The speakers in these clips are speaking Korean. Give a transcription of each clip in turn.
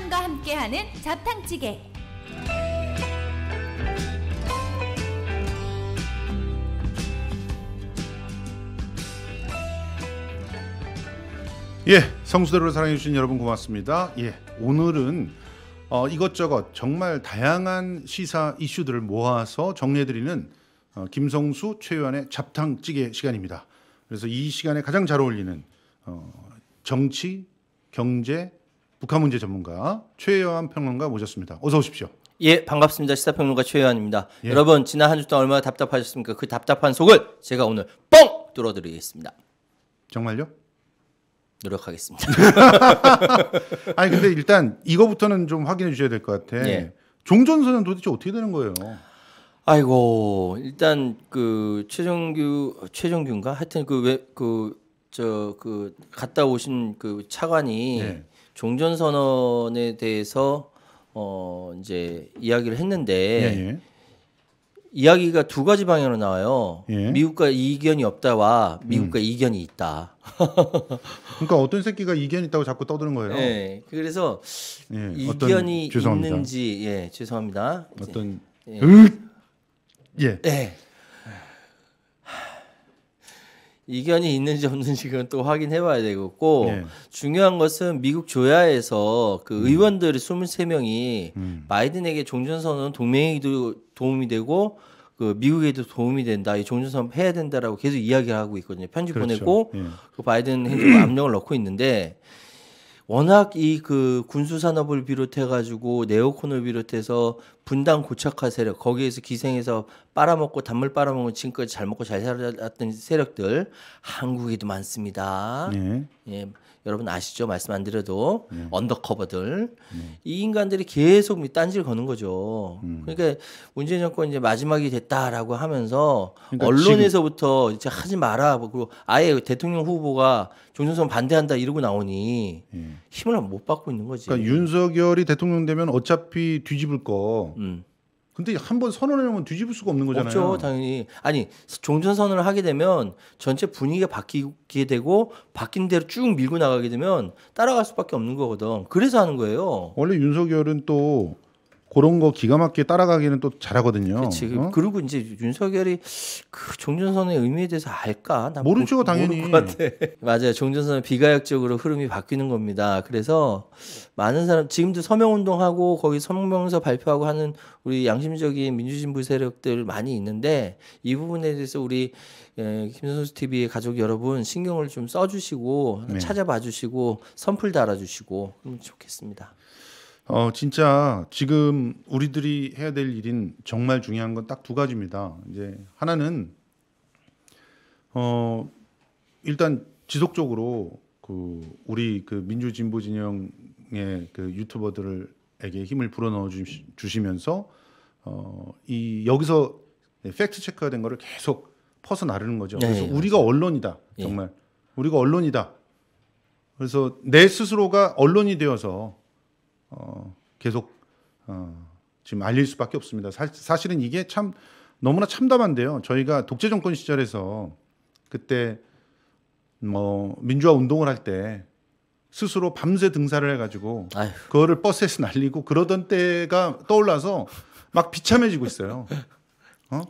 햇반과 함께하는 자탕찌개. 예, 성수대로 사랑해 주신 여러분 고맙습니다. 예, 오늘은 어, 이것저것 정말 다양한 시사 이슈들을 모아서 정리해 드리는 어, 김성수 최유한의 잡탕찌개 시간입니다. 그래서 이 시간에 가장 잘 어울리는 어, 정치, 경제, 북한 문제 전문가 최여한 평론가 모셨습니다. 어서 오십시오. 예, 반갑습니다. 시사평론가 최여한입니다. 예. 여러분, 지난 한 주 동안 얼마나 답답하셨습니까? 그 답답한 속을 제가 오늘 뻥 뚫어드리겠습니다. 정말요? 노력하겠습니다. 아니 근데 일단 이거부터는 좀 확인해 주셔야 될 것 같아. 예. 종전선언 도대체 어떻게 되는 거예요? 아이고 일단 그 최정규 최정규인가 하여튼 그 왜 그 저그 그 갔다 오신 그 차관이 네. 종전 선언에 대해서 어 이제 이야기를 했는데 예, 예. 이야기가 두 가지 방향으로 나와요. 예. 미국과 이견이 없다와 미국과 음. 이견이 있다. 그러니까 어떤 새끼가 이견 있다고 자꾸 떠드는 거예요. 네, 그래서 예, 이견이 어떤, 있는지 예 죄송합니다. 어떤 예. 으, 예. 예. 이견이 있는지 없는지 그건 또 확인해봐야 되겠고 네. 중요한 것은 미국 조야에서 그 음. 의원들이 23명이 음. 바이든에게 종전선언 동맹에도 도움이 되고 그 미국에도 도움이 된다. 이 종전선언 해야 된다라고 계속 이야기를 하고 있거든요. 편지 그렇죠. 보내고 예. 그 바이든 행정부 압력을 넣고 있는데 워낙 이그 군수 산업을 비롯해 가지고 네오콘을 비롯해서 분당 고착화 세력 거기에서 기생해서 빨아먹고 단물 빨아먹은 지금까지 잘 먹고 잘 살았던 세력들 한국에도 많습니다. 네. 예. 여러분 아시죠? 말씀 안 드려도 네. 언더커버들 네. 이 인간들이 계속 딴질 거는 거죠. 음. 그러니까 문재인 정권 이제 마지막이 됐다라고 하면서 그러니까 언론에서부터 이제 하지 마라 뭐 그리고 아예 대통령 후보가 종전선 반대한다 이러고 나오니 네. 힘을 못 받고 있는 거지. 그러니까 윤석열이 대통령 되면 어차피 뒤집을 거. 음. 근데 한 번선언을하면 뒤집을 수가 없는 거잖아요. 없죠, 당연히. 아니, 종전 선언을 하게 되면 전체 분위기가 바뀌게 되고 바뀐 대로 쭉 밀고 나가게 되면 따라갈 수밖에 없는 거거든. 그래서 하는 거예요. 원래 윤석열은 또 그런 거 기가 막히게 따라가기는 또 잘하거든요. 그 어? 그리고 이제 윤석열이 그 종전선의 언 의미에 대해서 알까? 나 모르죠, 모, 당연히. 모를 것 같아. 맞아요. 종전선언 비가역적으로 흐름이 바뀌는 겁니다. 그래서 많은 사람 지금도 서명 운동하고 거기 서명서 발표하고 하는 우리 양심적인 민주진보 세력들 많이 있는데 이 부분에 대해서 우리 예, 김선수 TV의 가족 여러분 신경을 좀 써주시고 네. 찾아봐 주시고 선풀 달아주시고 좋겠습니다. 어, 진짜 지금 우리들이 해야 될 일인 정말 중요한 건 딱 두 가지입니다. 이제 하나는 어, 일단 지속적으로 그 우리 그 민주진보 진영의 그 유튜버들에게 힘을 불어넣어 주시, 면서 어, 이 여기서 팩트 체크된 가 거를 계속 퍼서 나르는 거죠. 네, 그래서 네, 우리가 맞아요. 언론이다. 예. 정말 네. 우리가 언론이다. 그래서 내 스스로가 언론이 되어서 어, 계속 어, 지금 알릴 수밖에 없습니다. 사, 실은 이게 참 너무나 참담한데요. 저희가 독재 정권 시절에서 그때 뭐 민주화 운동을 할 때 스스로 밤새 등산을 해가지고 아휴. 그거를 버스에서 날리고 그러던 때가 떠올라서 막 비참해지고 있어요. 어?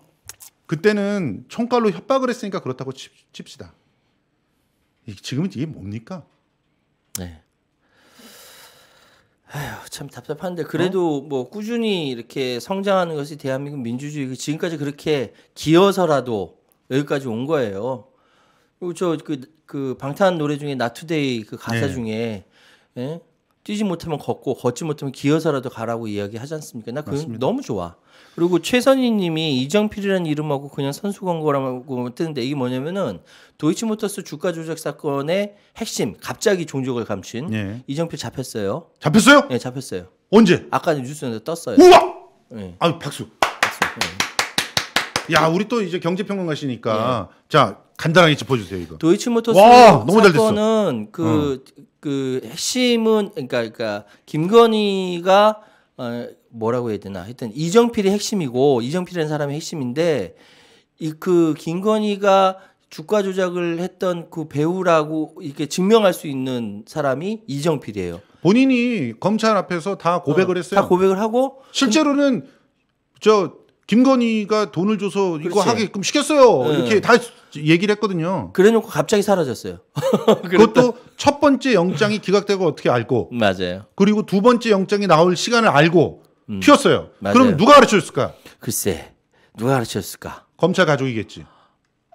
그때는 총칼로 협박을 했으니까 그렇다고 칩, 칩시다. 지금은 이게 뭡니까? 네. 아휴, 참 답답한데 그래도 어? 뭐 꾸준히 이렇게 성장하는 것이 대한민국 민주주의 그 지금까지 그렇게 기어서라도 여기까지 온 거예요. 그리고 저그 그 방탄 노래 중에 나투데이 그 가사 네. 중에 예? 뛰지 못하면 걷고 걷지 못하면 기어서라도 가라고 이야기하지 않습니까? 나그 너무 좋아. 그리고 최선희님이 이정필이라는 이름하고 그냥 선수 광고라고 뜨는데 이게 뭐냐면은 도이치모터스 주가 조작 사건의 핵심 갑자기 종족을 감춘 예. 이정필 잡혔어요. 잡혔어요? 네, 잡혔어요. 언제? 아까 뉴스에서 떴어요. 우와! 네. 아 박수. 박수. 네. 야 우리 또 이제 경제평론가시니까 네. 자 간단하게 짚어주세요 이거. 도이치모터스 와, 사건은 그 어. 그 핵심은 그러니까 그니까 김건희가 어, 뭐라고 해야 되나 하여튼 이정필이 핵심이고 이정필이라는 사람이 핵심인데 이 그 김건희가 주가 조작을 했던 그 배우라고 이렇게 증명할 수 있는 사람이 이정필이에요. 본인이 검찰 앞에서 다 고백을 어, 했어요. 다 고백을 하고 실제로는 저 김건희가 돈을 줘서 그렇지. 이거 하게끔 시켰어요. 네. 이렇게 다 얘기를 했거든요. 그래놓고 갑자기 사라졌어요. 그것도 첫 번째 영장이 기각되고 어떻게 알고. 맞아요. 그리고 두 번째 영장이 나올 시간을 알고 음. 튀었어요. 맞아요. 그럼 누가 가르쳐줬을까? 글쎄, 누가 가르쳐줬을까? 검찰 가족이겠지.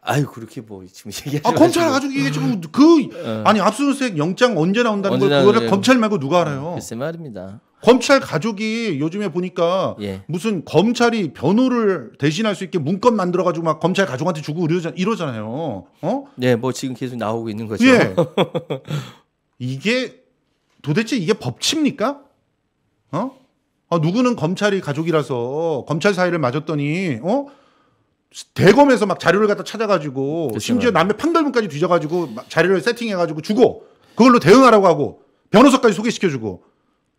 아유 그렇게 뭐 지금 얘기하아 검찰 가족이겠지 음. 그 어. 아니 압수수색 영장 언제 나온다는 걸 그거를 검찰 말고 누가 알아요? 음, 글쎄 말입니다. 검찰 가족이 요즘에 보니까 예. 무슨 검찰이 변호를 대신할 수 있게 문건 만들어 가지고 막 검찰 가족한테 주고 이러잖, 아요 어? 네, 뭐 지금 계속 나오고 있는 거죠. 예. 이게 도대체 이게 법치입니까? 어? 아, 누구는 검찰이 가족이라서 검찰 사이를 맞았더니 어? 대검에서 막 자료를 갖다 찾아가지고 그렇잖 심지어 남의 판결문까지 뒤져가지고 자료를 세팅해가지고 주고 그걸로 대응하라고 하고 변호사까지 소개시켜주고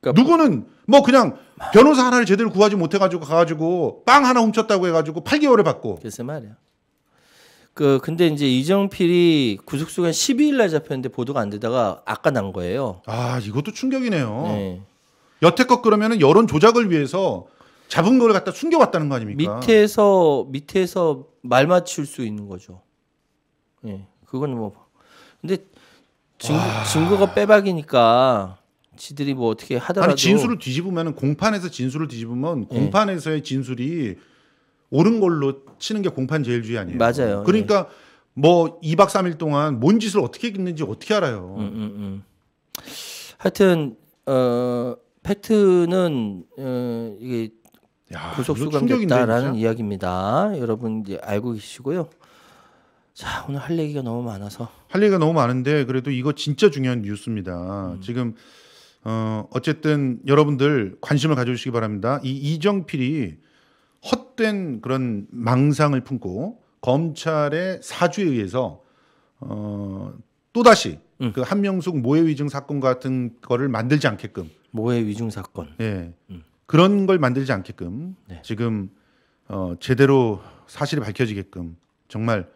그러니까 누구는 뭐 그냥 변호사 하나를 제대로 구하지 못해가지고 가가지고 빵 하나 훔쳤다고 해가지고 8개월을 받고. 글쎄 말이야. 그 근데 이제 이정필이 구속수가 12일 날 잡혔는데 보도가 안 되다가 아까 난 거예요. 아 이것도 충격이네요. 네. 여태껏 그러면은 여론 조작을 위해서 잡은 걸 갖다 숨겨왔다는 거 아닙니까? 밑에서 밑에서 말 맞출 수 있는 거죠. 예, 네, 그건 뭐 근데 증거, 와... 증거가 빼박이니까 지들이 뭐 어떻게 하더라도 아니, 진술을 뒤집으면 공판에서 진술을 뒤집으면 예. 공판에서의 진술이 옳은 걸로 치는 게 공판 제일주의 아니에요. 맞아요. 그러니까 뭐2박3일 동안 뭔 짓을 어떻게 했는지 어떻게 알아요. 음, 음, 음. 하여튼 어 팩트는 어, 이게 구속수감됐다라는 이야기입니다. 여러분 이제 알고 계시고요. 자 오늘 할 얘기가 너무 많아서 할 얘기가 너무 많은데 그래도 이거 진짜 중요한 뉴스입니다. 음. 지금 어, 어쨌든 여러분들 관심을 가져주시기 바랍니다. 이 이정필이 헛된 그런 망상을 품고 검찰의 사주에 의해서 어, 또다시 음. 그 한명숙 모해 위증 사건 같은 거를 만들지 않게끔 모해 위증 사건 예 음. 그런 걸 만들지 않게끔 네. 지금 어, 제대로 사실이 밝혀지게끔 정말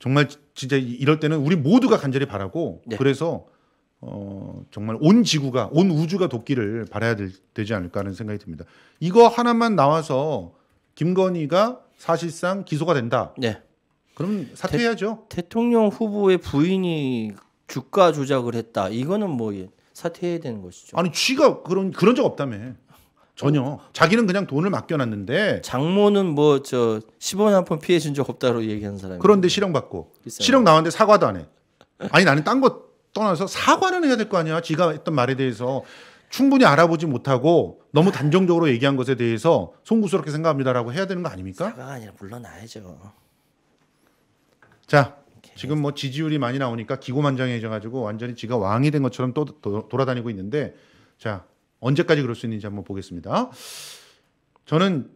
정말 진짜 이럴 때는 우리 모두가 간절히 바라고 네. 그래서 어, 정말 온 지구가 온 우주가 돕기를 바라야 될, 되지 않을까 하는 생각이 듭니다. 이거 하나만 나와서 김건희가 사실상 기소가 된다. 네. 그럼 사퇴해야죠. 대, 통령 후보의 부인이 주가 조작을 했다. 이거는 뭐 예, 사퇴해야 되는 것이죠. 아니, 쥐가 그런 그런 적 없다며. 전혀. 자기는 그냥 돈을 맡겨놨는데 장모는 뭐 저 10원 한푼 피해 준적 없다로 얘기한 사람이. 그런데 실형 받고 실형 나왔는데 사과도 안 해. 아니 나는 딴거 떠나서 사과는 해야 될 거 아니야. 지가 했던 말에 대해서 충분히 알아보지 못하고 너무 단정적으로 얘기한 것에 대해서 송구스럽게 생각합니다라고 해야 되는 거 아닙니까? 사과가 아니라 물러나야죠. 자, 지금 뭐 지지율이 많이 나오니까 기고만장해져 가지고 완전히 지가 왕이 된 것처럼 또 도, 돌아다니고 있는데 자, 언제까지 그럴 수 있는지 한번 보겠습니다. 저는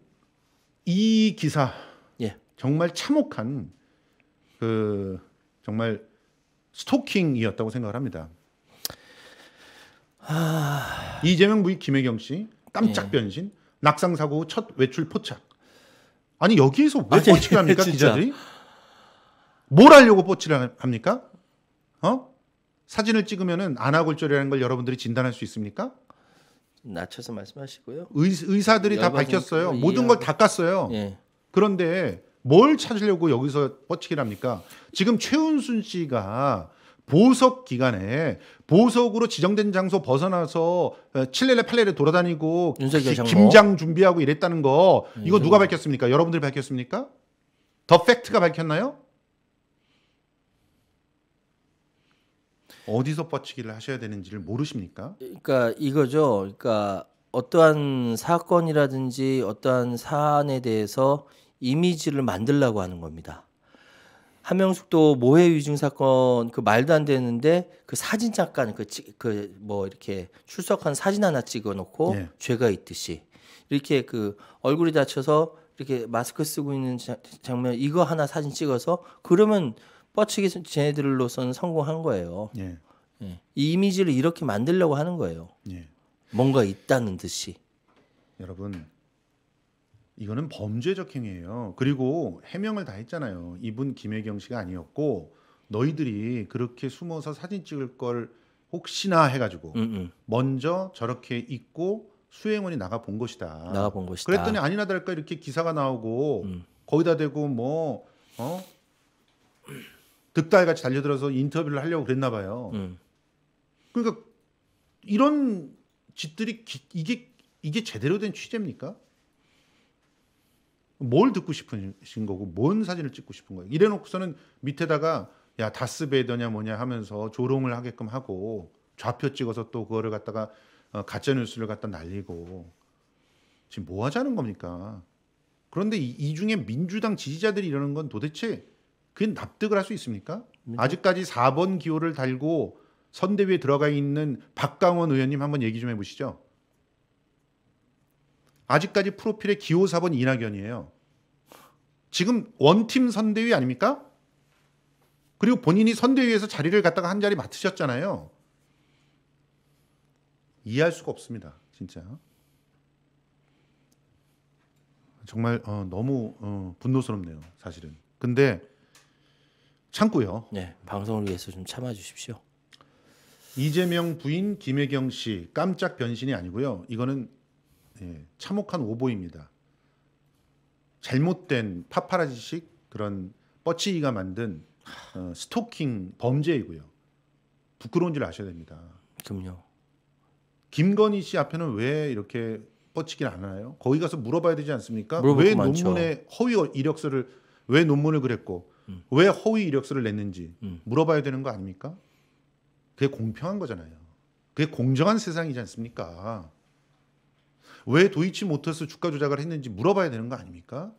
이 기사 예. 정말 참혹한 그 정말 스토킹이었다고 생각을 합니다. 아... 이재명 부인 김혜경 씨 깜짝 예. 변신, 낙상 사고 첫 외출 포착. 아니 여기에서 왜 뽀치를 아, 예, 합니까 기자들이? 뭘 하려고 뽀치를 합니까? 어? 사진을 찍으면은 안아골절이라는 걸 여러분들이 진단할 수 있습니까? 낮춰서 말씀하시고요. 의, 사들이다 밝혔어요. 예, 모든 걸 다 깠어요. 예. 그런데 뭘 찾으려고 여기서 뻗치기를 합니까? 지금 최은순 씨가 보석 기간에 보석으로 지정된 장소 벗어나서 칠레레 팔레레 돌아다니고 김장 준비하고 이랬다는 거 음, 이거 누가 밝혔습니까? 여러분들이 밝혔습니까? 더 팩트가 밝혔나요? 어디서 뻗치기를 하셔야 되는지를 모르십니까? 그러니까 이거죠. 그러니까 어떠한 사건이라든지 어떠한 사안에 대해서 이미지를 만들라고 하는 겁니다. 한명숙도 모해 위증 사건 그 말도 안 되는데 그 사진 작가 그그 뭐 이렇게 출석한 사진 하나 찍어놓고 예. 죄가 있듯이 이렇게 그 얼굴이 다쳐서 이렇게 마스크 쓰고 있는 장면 이거 하나 사진 찍어서 그러면 뻗치기 쟤네들로서는 성공한 거예요. 예. 예. 이 이미지를 이렇게 만들려고 하는 거예요. 예. 뭔가 있다는 듯이. 여러분 이거는 범죄적 행위예요. 그리고 해명을 다 했잖아요. 이분 김혜경 씨가 아니었고 너희들이 그렇게 숨어서 사진 찍을 걸 혹시나 해가지고 음, 음. 먼저 저렇게 입고 수행원이 나가 본 것이다. 나가 본 것이다. 그랬더니 아니나 다를까 이렇게 기사가 나오고 음. 거기다 대고 뭐 어? 득달 같이 달려들어서 인터뷰를 하려고 그랬나 봐요. 음. 그러니까 이런 짓들이 기, 이게 이게 제대로 된 취재입니까? 뭘 듣고 싶으신 거고 뭔 사진을 찍고 싶은 거예요. 이래놓고서는 밑에다가 야다스베더냐 뭐냐 하면서 조롱을 하게끔 하고 좌표 찍어서 또 그거를 갖다가 어, 가짜 뉴스를 갖다 날리고 지금 뭐 하자는 겁니까? 그런데 이, 이 중에 민주당 지지자들이 이러는 건 도대체 그게 납득을 할 수 있습니까? 네. 아직까지 4번 기호를 달고 선대위에 들어가 있는 박강원 의원님 한번 얘기 좀 해보시죠. 아직까지 프로필의 기호 4번 이낙연이에요. 지금 원팀 선대위 아닙니까? 그리고 본인이 선대위에서 자리를 갖다가 한 자리 맡으셨잖아요. 이해할 수가 없습니다. 진짜. 정말 어, 너무 어, 분노스럽네요. 사실은. 근데 참고요. 네, 방송을 위해서 좀 참아주십시오. 이재명 부인 김혜경 씨 깜짝 변신이 아니고요. 이거는 예, 참혹한 오보입니다. 잘못된 파파라지식 그런 뻗치기가 만든 어, 스토킹 범죄이고요. 부끄러운 줄 아셔야 됩니다. 그럼요. 김건희 씨 앞에는 왜 이렇게 뻗치기를 안 하나요? 거기 가서 물어봐야 되지 않습니까? 왜 논문에 허위 이력서를 왜 논문을 그랬고 음. 왜 허위 이력서를 냈는지 음. 물어봐야 되는 거 아닙니까? 그게 공평한 거잖아요. 그게 공정한 세상이지 않습니까? 왜 도이치 모터스 주가 조작을 했는지 물어봐야 되는 거 아닙니까?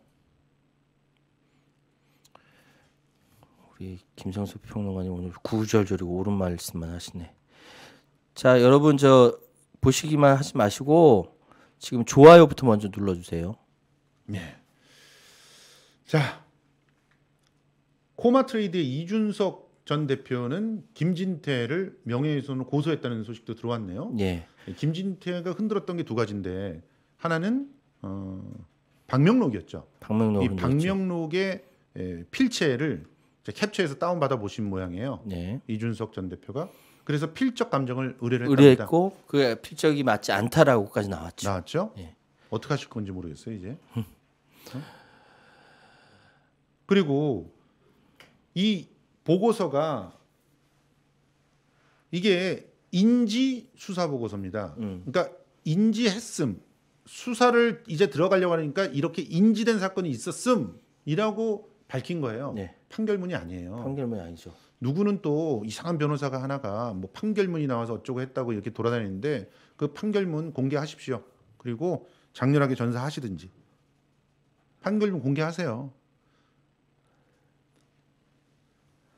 우리 김상수 평론가님 오늘 구구절절이고 옳은 말씀만 하시네. 자, 여러분 저 보시기만 하지 마시고 지금 좋아요부터 먼저 눌러 주세요. 네. 예. 자. 코마 트레이드의 이준석 전 대표는 김진태를 명예훼손으로 고소했다는 소식도 들어왔네요. 예. 김진태가 흔들었던 게 두 가지인데 하나는 어, 박명록이었죠. 박명록 이 박명록의 에, 예, 필체를 캡처해서 다운 받아 보신 모양이에요. 네. 이준석 전 대표가 그래서 필적 감정을 의뢰를 의뢰했고 그 필적이 맞지 않다라고까지 나왔죠. 나왔죠. 예. 어떻게 하실 건지 모르겠어요 이제. 어? 그리고 이 보고서가 이게 인지 수사 보고서입니다. 음. 그러니까 인지했음 수사를 이제 들어가려고 하니까 이렇게 인지된 사건이 있었음이라고 밝힌 거예요. 네. 판결문이 아니에요. 판결문이 아니죠. 누구는 또 이상한 변호사가 하나가 뭐 판결문이 나와서 어쩌고 했다고 이렇게 돌아다니는데 그 판결문 공개하십시오. 그리고 장렬하게 전사하시든지 판결문 공개하세요.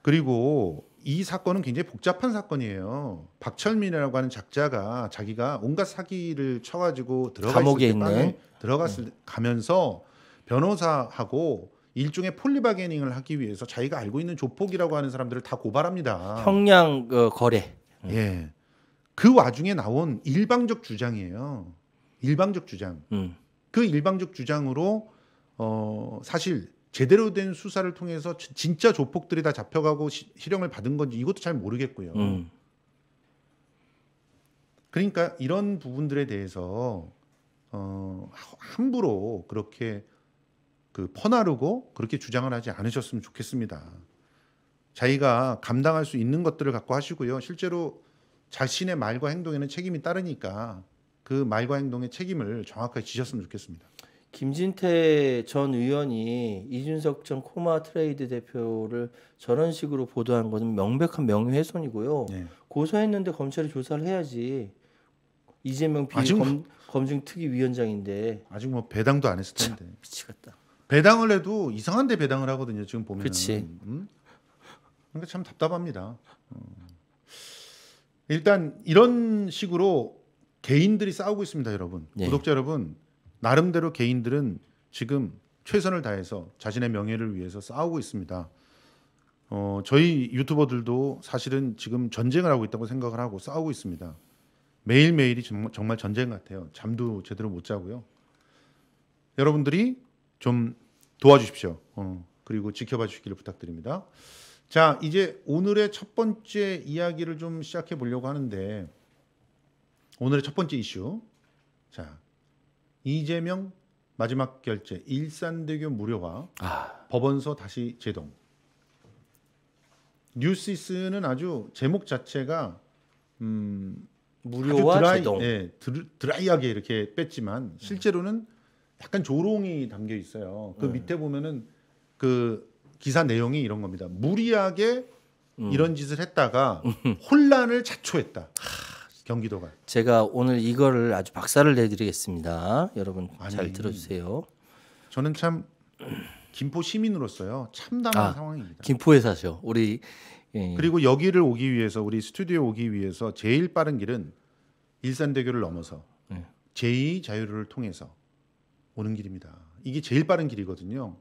그리고 이 사건은 굉장히 복잡한 사건이에요. 박철민이라고 하는 작자가 자기가 온갖 사기를 쳐가지고 들어가 감옥 네. 들어갔을 네. 가면서 변호사하고 일종의 폴리바게닝을 하기 위해서 자기가 알고 있는 조폭이라고 하는 사람들을 다 고발합니다. 형량 어, 거래. 음. 예. 그 와중에 나온 일방적 주장이에요. 일방적 주장. 음. 그 일방적 주장으로 어 사실 제대로 된 수사를 통해서 진짜 조폭들이 다 잡혀가고 시, 실형을 받은 건지 이것도 잘 모르겠고요. 음. 그러니까 이런 부분들에 대해서 어, 함부로 그렇게 그 퍼나르고 그렇게 주장을 하지 않으셨으면 좋겠습니다. 자기가 감당할 수 있는 것들을 갖고 하시고요. 실제로 자신의 말과 행동에는 책임이 따르니까 그 말과 행동의 책임을 정확하게 지셨으면 좋겠습니다. 김진태 전 의원이 이준석 전 코마 트레이드 대표를 저런 식으로 보도한 것은 명백한 명예훼손이고요. 네. 고소했는데 검찰이 조사를 해야지. 이재명 비검증 뭐- 특위 위원장인데 아직 뭐 배당도 안 했을 텐데 참, 미치겠다. 배당을 해도 이상한데 배당을 하거든요. 지금 보면. 그렇지. 음? 그러니까 참 답답합니다. 음. 일단 이런 식으로 개인들이 싸우고 있습니다, 여러분. 네. 구독자 여러분. 나름대로 개인들은 지금 최선을 다해서 자신의 명예를 위해서 싸우고 있습니다. 어, 저희 유튜버들도 사실은 지금 전쟁을 하고 있다고 생각을 하고 싸우고 있습니다. 매일매일이 정말 전쟁 같아요. 잠도 제대로 못 자고요. 여러분들이 좀 도와주십시오. 어, 그리고 지켜봐 주시기를 부탁드립니다. 자, 이제 오늘의 첫 번째 이야기를 좀 시작해 보려고 하는데, 오늘의 첫 번째 이슈. 자, 이재명 마지막 결재 일산대교 무료화 아. 법원서 다시 제동 뉴시스는 아주 제목 자체가 음, 무료화 드라이, 제동 예, 드라이, 하게 이렇게 뺐지만 실제로는 약간 조롱이 담겨 있어요. 그 음. 밑에 보면은 그 기사 내용이 이런 겁니다. 무리하게 음. 이런 짓을 했다가 음. 혼란을 자초했다. 경기도가. 제가 오늘 이거 아주 박살을 내드리겠습니다. 여러분 아니, 잘 들어주세요. 저는 참 김포 시민으로서요 참담한 아, 상황입니다. 김포에 사셔. 우리 예. 그리고 여기를 오기 위해서 우리 스튜디오 오기 위해서 제일 빠른 길은 일산대교를 넘어서 예. 제2 자유로를 통해서 오는 길입니다. 이게 제일 빠른 길이거든요.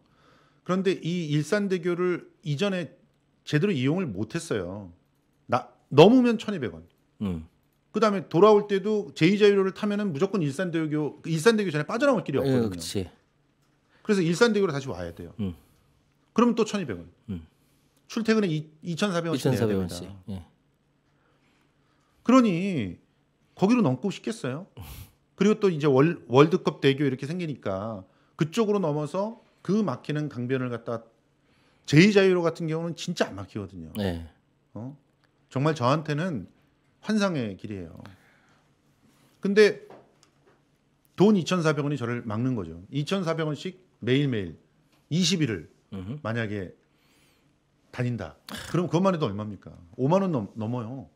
그런데 이 일산대교를 이전에 제대로 이용을 못했어요. 나 넘으면 1,200원. 음. 그다음에 돌아올 때도 제2자유로를 타면은 무조건 일산대교 그 일산대교 전에 빠져나올 길이 예, 없거든요. 그치. 그래서 일산대교로 다시 와야 돼요. 음. 그러면 또 1,200원. 음. 출퇴근에 2,400원씩 2 4 0 0원씩 예. 그러니 거기로 넘고 싶겠어요? 그리고 또 이제 월, 월드컵 대교 이렇게 생기니까 그쪽으로 넘어서 그 막히는 강변을 갖다 제2자유로 같은 경우는 진짜 안 막히거든요. 네. 어? 정말 저한테는 환상의 길이에요. 근데 돈 2,400원이 저를 막는 거죠. 2,400원씩 매일매일 20일을 으흠. 만약에 다닌다. 그럼 그것만 해도 얼마입니까? 5만 원 넘, 넘어요.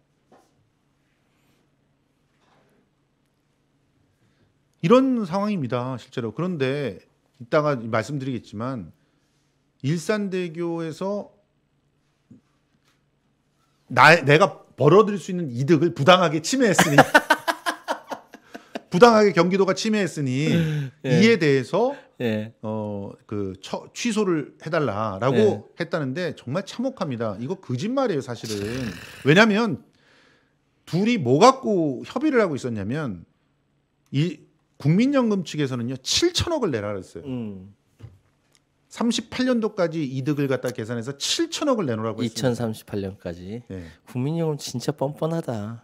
이런 상황입니다. 실제로. 그런데 이따가 말씀드리겠지만 일산대교에서 나, 내가 벌어들일 수 있는 이득을 부당하게 침해했으니 부당하게 경기도가 침해했으니 예. 이에 대해서 예. 어그 취소를 해달라라고 예. 했다는데 정말 참혹합니다. 이거 거짓말이에요 사실은. 왜냐하면 둘이 뭐 갖고 협의를 하고 있었냐면 이 국민연금 측에서는요 7천억을 내라 그랬어요. 음. 38년도까지 이득을 갖다 계산해서 7천억을 내놓으라고 했습니다. 2038년까지. 네. 국민연금 진짜 뻔뻔하다.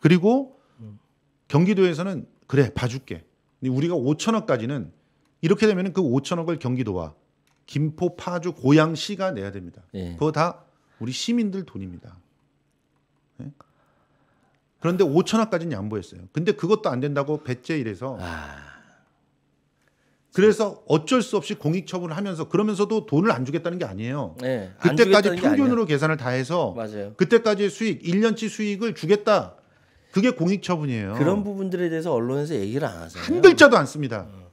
그리고 경기도에서는 그래 봐줄게. 우리가 5천억까지는 이렇게 되면 그 5천억을 경기도와 김포, 파주, 고양시가 내야 됩니다. 네. 그거 다 우리 시민들 돈입니다. 네? 그런데 5천억까지는 양보했어요. 근데 그것도 안 된다고 배째 이래서 아... 그래서 어쩔 수 없이 공익 처분을 하면서 그러면서도 돈을 안 주겠다는 게 아니에요. 네, 그때까지 평균으로 계산을 다 해서 맞아요. 그때까지의 수익, 1년치 수익을 주겠다. 그게 공익 처분이에요. 그런 부분들에 대해서 언론에서 얘기를 안하잖요한 글자도 안 씁니다. 음.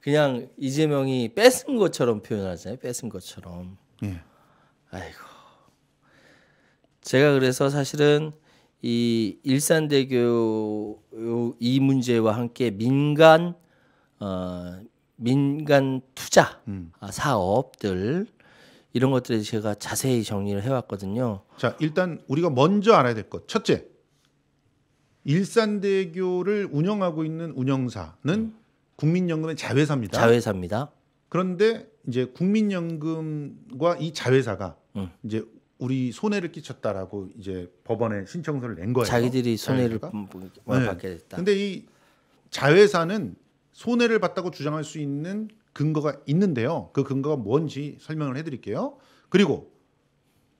그냥 이재명이 뺏은 것처럼 표현하잖아요. 뺏은 것처럼. 예. 아이고. 제가 그래서 사실은 이 일산대교 이 문제와 함께 민간 어, 민간 투자 음. 아, 사업들 이런 것들에 제가 자세히 정리를 해왔거든요. 자 일단 우리가 먼저 알아야 될 것 첫째 일산대교를 운영하고 있는 운영사는 음. 국민연금의 자회사입니다. 자회사입니다. 그런데 이제 국민연금과 이 자회사가 음. 이제 우리 손해를 끼쳤다라고 이제 법원에 신청서를 낸 거예요. 자기들이 손해를 음, 음, 네. 받게 됐다. 네. 근데 이 자회사는 손해를 봤다고 주장할 수 있는 근거가 있는데요. 그 근거가 뭔지 설명을 해드릴게요. 그리고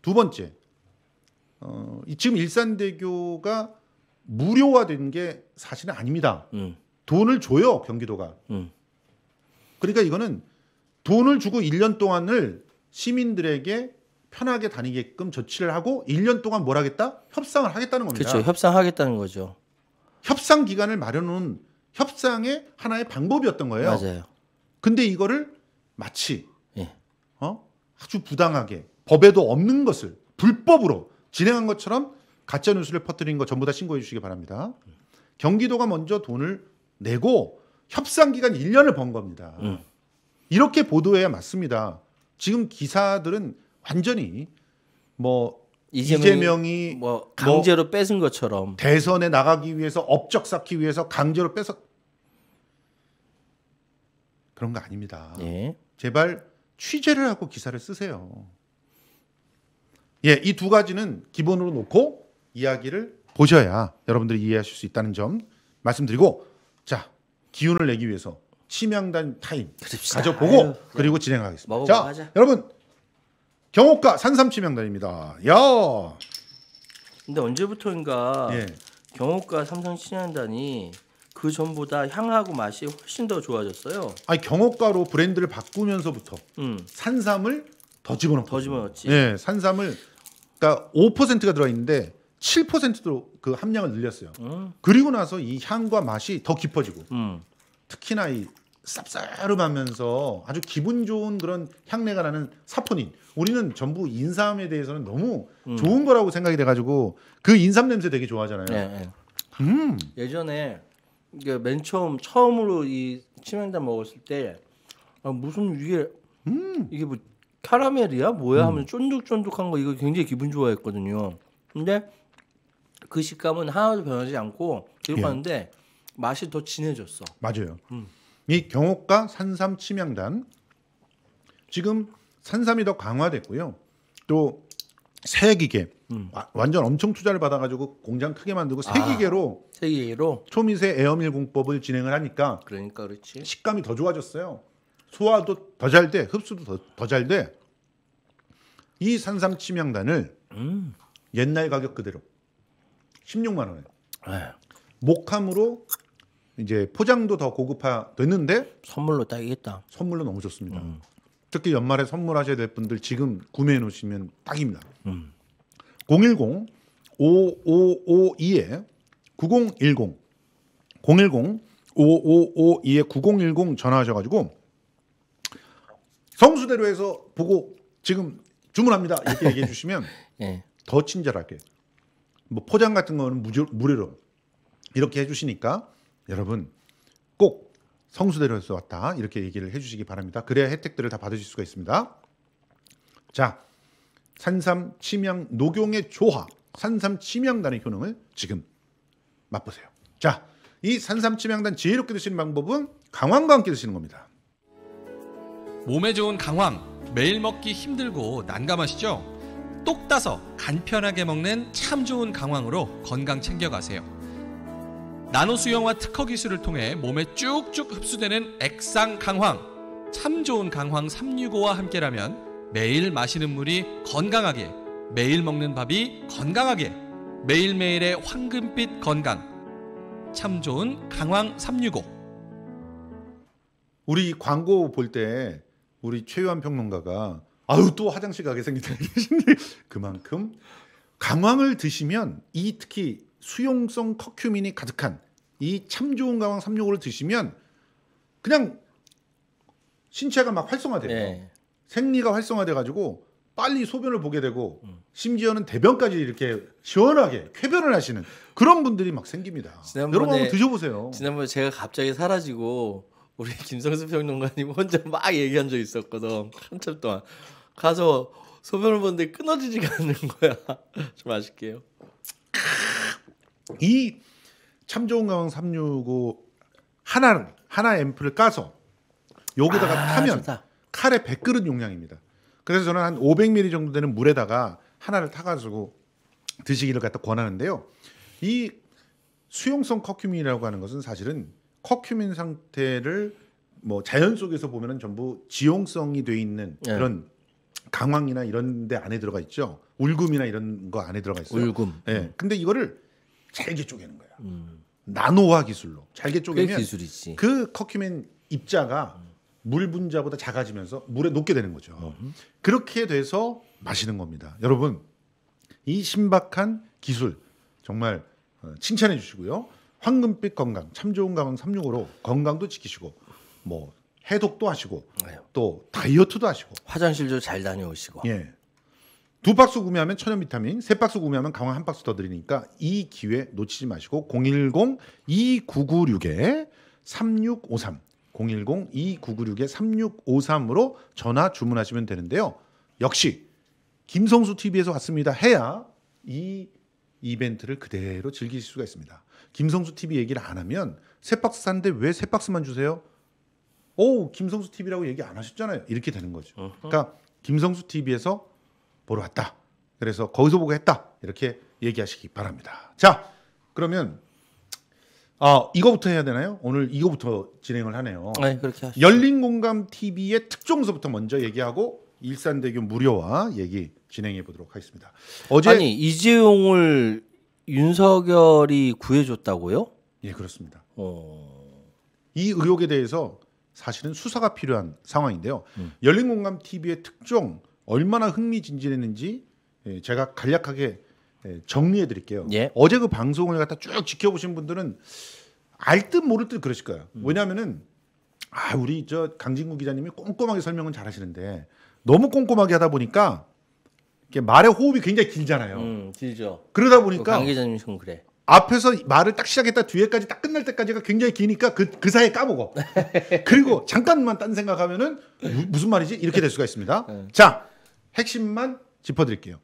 두 번째, 어, 지금 일산대교가 무료화된 게 사실은 아닙니다. 음. 돈을 줘요 경기도가. 음. 그러니까 이거는 돈을 주고 1년 동안을 시민들에게 편하게 다니게끔 조치를 하고 1년 동안 뭘 하겠다? 협상을 하겠다는 겁니다. 그렇죠. 협상하겠다는 거죠. 협상 기간을 마련한 협상의 하나의 방법이었던 거예요. 맞아요. 근데 이거를 마치 예. 어? 아주 부당하게 법에도 없는 것을 불법으로 진행한 것처럼 가짜 뉴스를 퍼뜨린 거 전부 다 신고해 주시기 바랍니다. 경기도가 먼저 돈을 내고 협상 기간 1년을 번 겁니다. 음. 이렇게 보도해야 맞습니다. 지금 기사들은 완전히 뭐 이재명이, 이재명이 뭐, 뭐 강제로 뭐 뺏은 것처럼 대선에 나가기 위해서 업적 쌓기 위해서 강제로 뺏어 그런 거 아닙니다. 예. 제발 취재를 하고 기사를 쓰세요. 예, 이 두 가지는 기본으로 놓고 이야기를 보셔야 여러분들이 이해하실 수 있다는 점 말씀드리고 자 기운을 내기 위해서 치명단 타임 그럽시다. 가져보고 아유, 그리고 진행하겠습니다. 자 하자. 여러분 경호과 산삼 치명단입니다야 근데 언제부터인가 예. 경호과 삼성 치명단이 그 전보다 향하고 맛이 훨씬 더 좋아졌어요. 아니 경호가로 브랜드를 바꾸면서부터 음. 산삼을 더 집어넣고 더 집어넣지. 네, 산삼을 그러니까 5%가 들어 있는데 7도그 함량을 늘렸어요. 음. 그리고 나서 이 향과 맛이 더 깊어지고 음. 특히나 이 쌉싸름하면서 아주 기분 좋은 그런 향내가 나는 사포닌. 우리는 전부 인삼에 대해서는 너무 음. 좋은 거라고 생각이 돼가지고 그 인삼 냄새 되게 좋아하잖아요. 네, 네. 음. 예전에 이게 맨 처음 처음으로 이 치명단 먹었을 때 아, 무슨 이게 음. 이게 뭐 카라멜이야 뭐야 하면 음. 쫀득쫀득한 거 이거 굉장히 기분 좋아했거든요. 근데 그 식감은 하나도 변하지 않고 계속 가는데 예. 맛이 더 진해졌어. 맞아요. 음. 이 경옥과 산삼 치명단 지금 산삼이 더 강화됐고요. 또 세기계 음. 아, 완전 엄청 투자를 받아가지고 공장 크게 만들고 세기계로 아, 기계로 초미세 에어밀 공법을 진행을 하니까 그러니까 그렇지 식감이 더 좋아졌어요. 소화도 더 잘 돼, 흡수도 더 잘 돼. 이 산삼 침향단을 음. 옛날 가격 그대로 16만 원에 네. 목함으로 이제 포장도 더 고급화 됐는데 선물로 딱이겠다. 선물로 너무 좋습니다. 음. 특히 연말에 선물하셔야 될 분들 지금 구매해 놓으시면 딱입니다. 음. 010 5 5 5 2 9010 010 5 5 5 2 9010 전화하셔가지고 성수대로에서 보고 지금 주문합니다 이렇게 얘기해 주시면 네. 더 친절하게 뭐 포장 같은 거는 무료, 무료로 이렇게 해주시니까 여러분 꼭 성수대로에서 왔다 이렇게 얘기를 해주시기 바랍니다. 그래야 혜택들을 다 받으실 수가 있습니다. 자, 산삼 치명 녹용의 조화 산삼 치명단의 효능을 지금 맛보세요. 자, 이 산삼 치명단 지혜롭게 드시는 방법은 강황과 함께 드시는 겁니다. 몸에 좋은 강황 매일 먹기 힘들고 난감하시죠? 똑 따서 간편하게 먹는 참 좋은 강황으로 건강 챙겨가세요. 나노 수영화 특허 기술을 통해 몸에 쭉쭉 흡수되는 액상 강황, 참 좋은 강황 365와 함께라면 매일 마시는 물이 건강하게, 매일 먹는 밥이 건강하게, 매일매일의 황금빛 건강, 참 좋은 강황 365. 우리 광고 볼 때 우리 최유한 평론가가 아유 또 화장실 가게 생기다 그만큼 강황을 드시면 이 특히 수용성 커큐민이 가득한 이 참 좋은 가왕 365를 드시면 그냥 신체가 막 활성화돼요. 네. 생리가 활성화돼가지고 빨리 소변을 보게 되고 음. 심지어는 대변까지 이렇게 시원하게 쾌변을 하시는 그런 분들이 막 생깁니다. 여러분 한번 드셔보세요. 지난번에 제가 갑자기 사라지고 우리 김성수 평론가님 혼자 막 얘기한 적 있었거든. 한참 동안 가서 소변을 보는데 끊어지지가 않는 거야. 좀 아쉽게요. 이참 좋은 가왕 365 하나는 하나 앰플을 까서 여기다가 아, 타면 좋다. 칼에 100그릇 용량입니다. 그래서 저는 한 500ml 정도 되는 물에다가 하나를 타가지고 드시기를 갖다 권하는데요. 이 수용성 커큐민이라고 하는 것은 사실은 커큐민 상태를 뭐 자연 속에서 보면은 전부 지용성이 돼 있는 예. 그런 강황이나 이런 데 안에 들어가 있죠. 울금이나 이런 거 안에 들어가 있어요. 울금. 예. 근데 이거를 잘게 쪼개는 거야. 음. 나노화 기술로 잘게 쪼개면 그 커큐멘 입자가 물 분자보다 작아지면서 물에 녹게 되는 거죠. 어. 그렇게 돼서 마시는 겁니다. 여러분 이 신박한 기술 정말 어, 칭찬해 주시고요. 황금빛 건강 참 좋은 가방 365로 건강도 지키시고 뭐 해독도 하시고 또 다이어트도 하시고 화장실도 잘 다녀오시고 예. 두 박스 구매하면 천연 비타민, 세 박스 구매하면 강화 한 박스 더 드리니까 이 기회 놓치지 마시고 010-2996에 3653 010-2996-3653으로 전화 주문하시면 되는데요. 역시 김성수 TV에서 왔습니다. 해야 이 이벤트를 그대로 즐기실 수가 있습니다. 김성수 TV 얘기를 안 하면 세 박스 샀는데 왜 세 박스만 주세요? 오, 김성수 TV라고 얘기 안 하셨잖아요. 이렇게 되는 거죠. 그러니까 김성수 TV에서 보러 왔다. 그래서 거기서 보고 했다. 이렇게 얘기하시기 바랍니다. 자, 그러면 아, 이거부터 해야 되나요? 오늘 이거부터 진행을 하네요. 네, 그렇게 하시죠. 열린 공감 TV의 특종서부터 먼저 얘기하고 일산대교 무료화 얘기 진행해 보도록 하겠습니다. 어제 아니 이재용을 윤석열이 구해줬다고요? 예, 그렇습니다. 어... 이 의혹에 대해서 사실은 수사가 필요한 상황인데요. 음. 열린 공감 TV의 특종 얼마나 흥미진진했는지 예, 제가 간략하게 예, 정리해 드릴게요. 예. 어제 그 방송을 갖다 쭉 지켜보신 분들은 알 듯 모를 듯 그러실 거예요. 음. 왜냐하면은 아 우리 저 강진구 기자님이 꼼꼼하게 설명은 잘하시는데 너무 꼼꼼하게 하다 보니까 이게 말의 호흡이 굉장히 길잖아요. 음, 길죠. 그러다 보니까 강 기자님 좀 그래. 앞에서 말을 딱 시작했다 뒤에까지 딱 끝날 때까지가 굉장히 기니까 그, 그 사이에 까먹어. 그리고 잠깐만 딴 생각하면은 무슨 말이지? 이렇게 될 수가 있습니다. 네. 자, 핵심만 짚어드릴게요.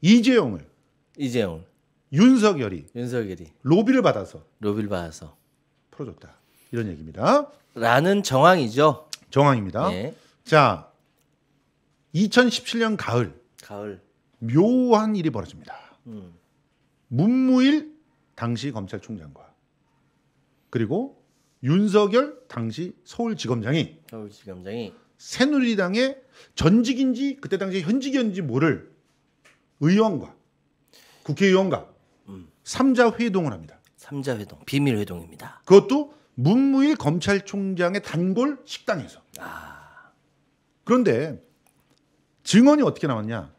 이재용을 이재용 윤석열이 윤석열이 로비를 받아서 로비를 받아서 풀어줬다 이런 얘기입니다. 라는 정황이죠. 정황입니다. 네. 자, 2017년 가을 가을 묘한 일이 벌어집니다. 음. 문무일 당시 검찰총장과 그리고 윤석열 당시 서울지검장이 서울지검장이 새누리당의 전직인지 그때 당시 현직이었는지 모를 의원과 국회의원과 음. 삼자 회동을 합니다. 삼자 회동, 비밀 회동입니다. 그것도 문무일 검찰총장의 단골 식당에서. 아. 그런데 증언이 어떻게 나왔냐?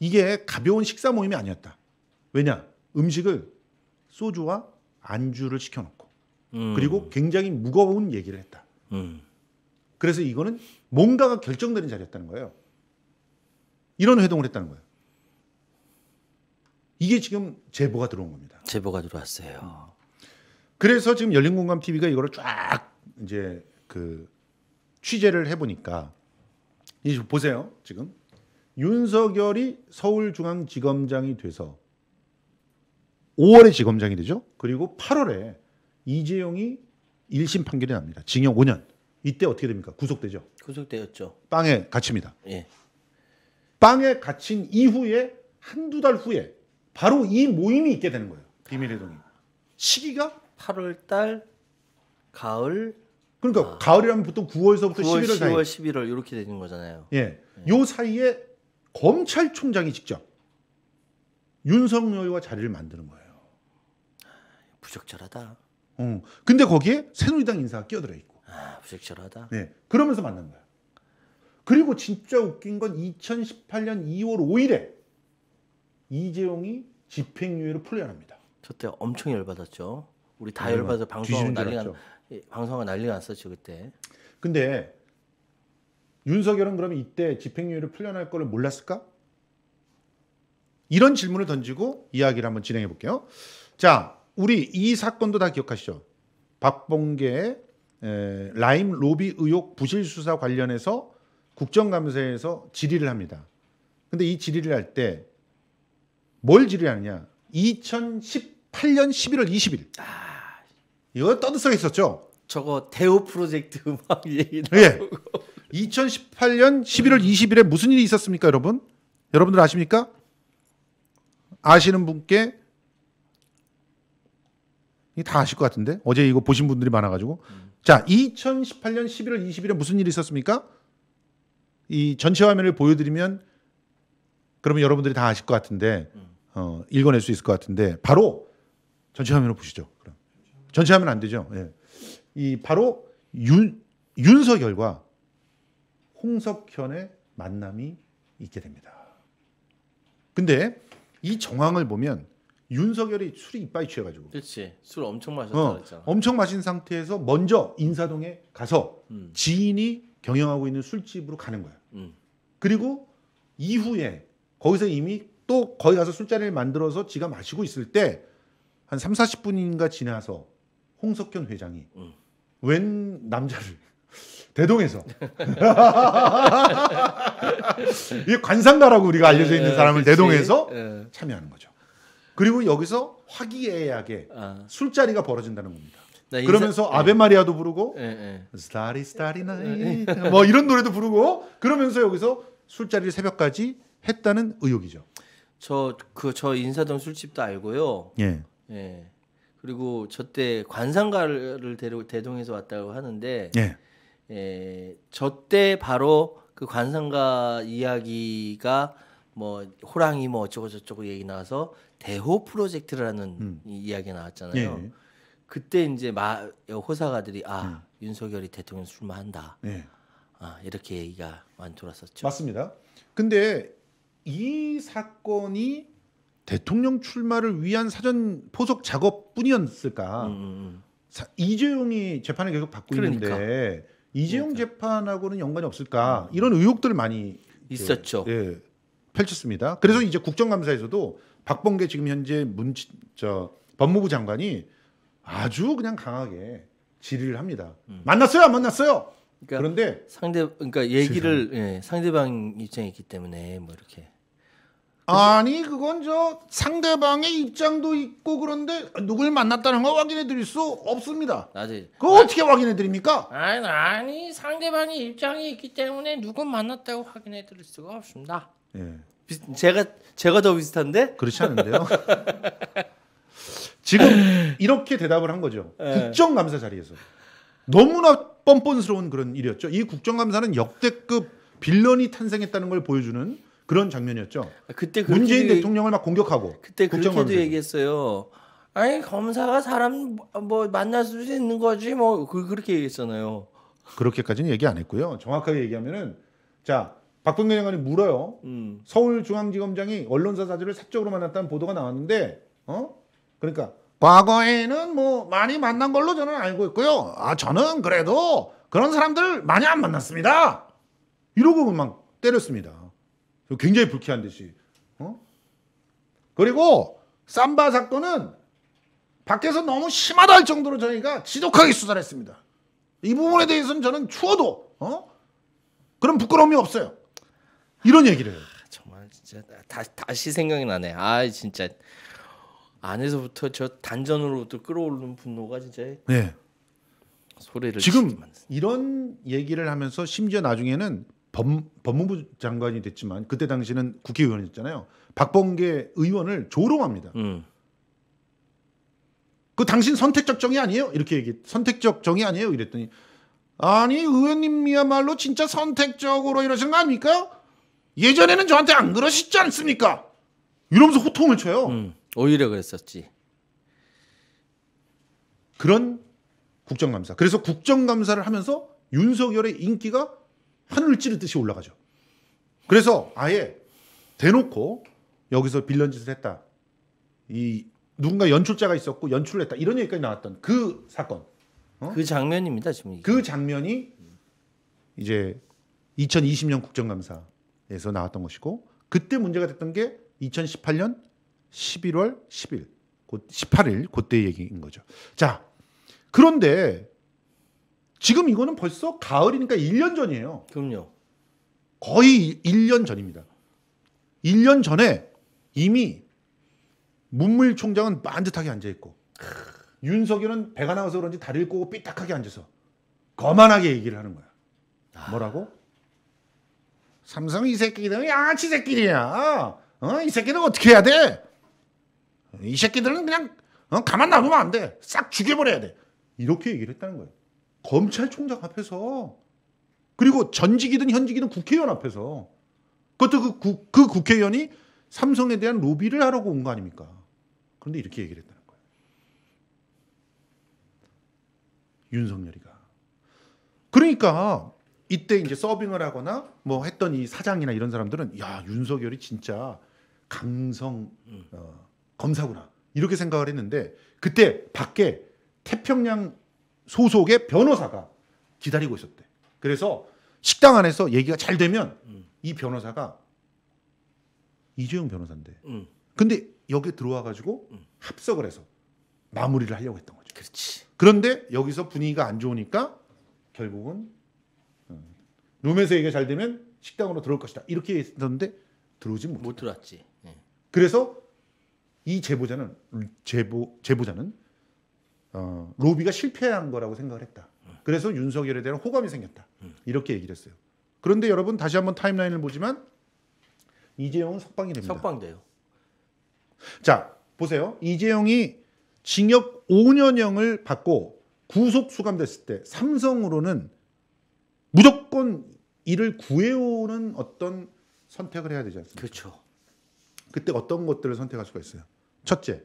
이게 가벼운 식사 모임이 아니었다. 왜냐? 음식을 소주와 안주를 시켜놓고 음. 그리고 굉장히 무거운 얘기를 했다. 음. 그래서 이거는 뭔가가 결정되는 자리였다는 거예요. 이런 회동을 했다는 거예요. 이게 지금 제보가 들어온 겁니다. 제보가 들어왔어요. 어. 그래서 지금 열린공감 TV가 이거를 쫙 이제 그 취재를 해보니까 이 보세요 지금 윤석열이 서울중앙지검장이 돼서 5월에 지검장이 되죠. 그리고 8월에 이재용이 1심 판결이 납니다. 징역 5년. 이때 어떻게 됩니까? 구속되죠. 구속되었죠. 빵에 갇힙니다. 예. 빵에 갇힌 이후에 한두 달 후에 바로 이 모임이 있게 되는 거예요. 비밀의 동이. 시기가 8월 달 가을 그러니까 아. 가을이라면 보통 9월서부터 9월, 11월 사이. 10월, 11월 이렇게 되는 거잖아요. 예. 예. 요 사이에 검찰총장이 직접 윤석열과 자리를 만드는 거예요. 아, 부적절하다. 응. 어. 근데 거기에 새누리당 인사가 끼어들어 있고. 아, 부적절하다. 네. 그러면서 만난 거야. 그리고 진짜 웃긴 건 2018년 2월 5일에 이재용이 집행유예를 풀려납니다. 저때 엄청 열받았죠. 우리 다 네, 열받아 방송하고 난리가 예, 방송고 난리가 났었죠 그때. 근데 윤석열은 그러면 이때 집행유예를 풀려날 거를 몰랐을까? 이런 질문을 던지고 이야기를 한번 진행해 볼게요. 자, 우리 이 사건도 다 기억하시죠? 박봉계 에, 라임 로비 의혹 부실 수사 관련해서 국정감사에서 질의를 합니다. 근데 이 질의를 할 때 뭘 질의하느냐? 2018년 11월 20일. 아... 이거 떠들썩했었죠. 저거 대호 프로젝트 막 얘기 나오고. 예. 2018년 11월 20일에 무슨 일이 있었습니까, 여러분? 여러분들 아십니까? 아시는 분께 다 아실 것 같은데 어제 이거 보신 분들이 많아가지고 음. 자 2018년 11월 20일에 무슨 일이 있었습니까? 이 전체 화면을 보여드리면 그러면 여러분들이 다 아실 것 같은데 어, 읽어낼 수 있을 것 같은데 바로 전체 화면을 보시죠. 그럼 전체 화면 안 되죠. 예. 이 바로 윤 윤석열과 홍석현의 만남이 있게 됩니다. 근데 이 정황을 보면 윤석열이 술이 이빨 취해가지고. 그렇지. 술 엄청 마셨잖아 어, 엄청 마신 상태에서 먼저 인사동에 가서 음. 지인이 경영하고 있는 술집으로 가는 거야. 음. 그리고 이후에 거기서 이미 또 거기 가서 술자리를 만들어서 지가 마시고 있을 때 한 3, 40분인가 지나서 홍석현 회장이 음. 웬 남자를 대동에서 관상가라고 우리가 알려져 있는 네, 사람을 대동에서 네. 참여하는 거죠. 그리고 여기서 화기애애하게 아. 술자리가 벌어진다는 겁니다. 네, 그러면서 예. 아베 마리아도 부르고 예, 예. 스타리 스타리 나이 뭐 이런 노래도 부르고 그러면서 여기서 술자리를 새벽까지 했다는 의혹이죠. 저 그저 그 인사동 술집도 알고요. 예. 예. 그리고 저때 관상가를 데려 대동해서 왔다고 하는데 예. 예. 저 때 바로 그 관상가 이야기가 뭐 호랑이 뭐 어쩌고 저쩌고 얘기 나와서 대호 프로젝트라는 음. 이야기가 나왔잖아요. 예. 그때 이제 마 호사가들이 아 예. 윤석열이 대통령 출마한다. 예. 아 이렇게 얘기가 많이 돌았었죠. 맞습니다. 근데 이 사건이 대통령 출마를 위한 사전 포석 작업뿐이었을까? 음, 음, 음. 사, 이재용이 재판을 계속 받고 그러니까. 있는데 이재용 그러니까. 재판하고는 연관이 없을까? 이런 의혹들 을 많이 있었죠. 예, 펼쳤습니다. 그래서 이제 국정감사에서도 박봉계 지금 현재 문저 법무부 장관이 아주 그냥 강하게 질의를 합니다. 음. 만났어요, 안 만났어요. 그러니까 그런데 상대 그러니까 얘기를 예, 상대방 입장이기 때문에 뭐 이렇게 아니 그건 저 상대방의 입장도 있고 그런데 누굴 만났다는 거 확인해 드릴 수 없습니다. 그거 어떻게 확인해 드립니까? 아니, 아니 상대방의 입장이 있기 때문에 누군 만났다고 확인해 드릴 수가 없습니다. 예. 비, 제가 제가 더 비슷한데? 그렇지 않은데요. 지금 이렇게 대답을 한 거죠. 네. 국정감사 자리에서 너무나 뻔뻔스러운 그런 일이었죠. 이 국정감사는 역대급 빌런이 탄생했다는 걸 보여주는 그런 장면이었죠. 그때 문재인 그 대통령을 막 공격하고 그때 국정감사도 얘기했어요. 아니 검사가 사람 뭐 만날 수 있는 거지 뭐 그, 그렇게 얘기했잖아요. 그렇게까지는 얘기 안 했고요. 정확하게 얘기하면은 자 박병근 장관이 물어요. 음. 서울중앙지검장이 언론사 사주를 사적으로 만났다는 보도가 나왔는데, 어? 그러니까 과거에는 뭐 많이 만난 걸로 저는 알고 있고요. 아 저는 그래도 그런 사람들 많이 안 만났습니다. 이러고 그만 때렸습니다. 굉장히 불쾌한 듯이. 어? 그리고 쌈바 사건은 밖에서 너무 심하다 할 정도로 저희가 지독하게 수사를 했습니다. 이 부분에 대해서는 저는 추워도 어? 그런 부끄러움이 없어요. 이런 얘기를 해요. 아, 정말 진짜 다, 다시 생각이 나네. 아 진짜 안에서부터 저 단전으로부터 끌어오르는 분노가 진짜 네. 소리를 지금 이런 얘기를 하면서 심지어 나중에는 법, 법무부 장관이 됐지만 그때 당시는 국회의원이었잖아요. 박범계 의원을 조롱합니다. 음. 그 당신 선택적 정의 아니에요? 이렇게 얘기 선택적 정의 아니에요? 이랬더니 아니 의원님이야말로 진짜 선택적으로 이러신거 아닙니까? 예전에는 저한테 안 그러시지 않습니까? 이러면서 호통을 쳐요. 음, 오히려 그랬었지. 그런 국정감사. 그래서 국정감사를 하면서 윤석열의 인기가 하늘을 찌르듯이 올라가죠. 그래서 아예 대놓고 여기서 빌런 짓을 했다. 이 누군가 연출자가 있었고 연출을 했다. 이런 얘기까지 나왔던 그 사건. 어? 그 장면입니다, 지금. 이게. 그 장면이 이제 2020년 국정감사 에서 나왔던 것이고 그때 문제가 됐던 게 2018년 11월 10일, 곧 18일 그때 얘기인 거죠. 자, 그런데 지금 이거는 벌써 가을이니까 1년 전이에요. 그럼요. 거의 1년 전입니다. 1년 전에 이미 문물 총장은 만듯하게 앉아 있고 윤석열은 배가 나와서 그런지 다리를 꼬고 삐딱하게 앉아서 거만하게 얘기를 하는 거야. 뭐라고? 삼성 이 새끼들은 양아치 새끼들이야. 어? 어? 이 새끼들 어떻게 해야 돼? 이 새끼들은 그냥 어? 가만 놔두면 안 돼. 싹 죽여버려야 돼. 이렇게 얘기를 했다는 거예요. 검찰총장 앞에서 그리고 전직이든 현직이든 국회의원 앞에서 그것도 그, 구, 그 국회의원이 삼성에 대한 로비를 하라고 온 거 아닙니까? 그런데 이렇게 얘기를 했다는 거예요. 윤석열이가. 그러니까 이때 이제 서빙을 하거나 뭐 했던 이 사장이나 이런 사람들은 야 윤석열이 진짜 강성 음. 어, 검사구나 이렇게 생각을 했는데 그때 밖에 태평양 소속의 변호사가 기다리고 있었대. 그래서 식당 안에서 얘기가 잘 되면 음. 이 변호사가 이재용 변호사인데. 음. 근데 여기 들어와 가지고 음. 합석을 해서 마무리를 하려고 했던 거죠. 그렇지. 그런데 여기서 분위기가 안 좋으니까 결국은 룸에서 얘기가 잘 되면 식당으로 들어올 것이다. 이렇게 했었는데 들어오지 못. 못 들어왔지. 네. 그래서 이 제보자는 제보 제보자는 어, 로비가 실패한 거라고 생각을 했다. 그래서 윤석열에 대한 호감이 생겼다. 이렇게 얘기를 했어요. 그런데 여러분 다시 한번 타임라인을 보지만 이재용은 석방이 됩니다. 석방돼요. 자 보세요. 이재용이 징역 5년형을 받고 구속 수감됐을 때 삼성으로는 무조건 이를 구해오는 어떤 선택을 해야 되지 않습니까? 그렇죠. 그때 어떤 것들을 선택할 수가 있어요. 첫째,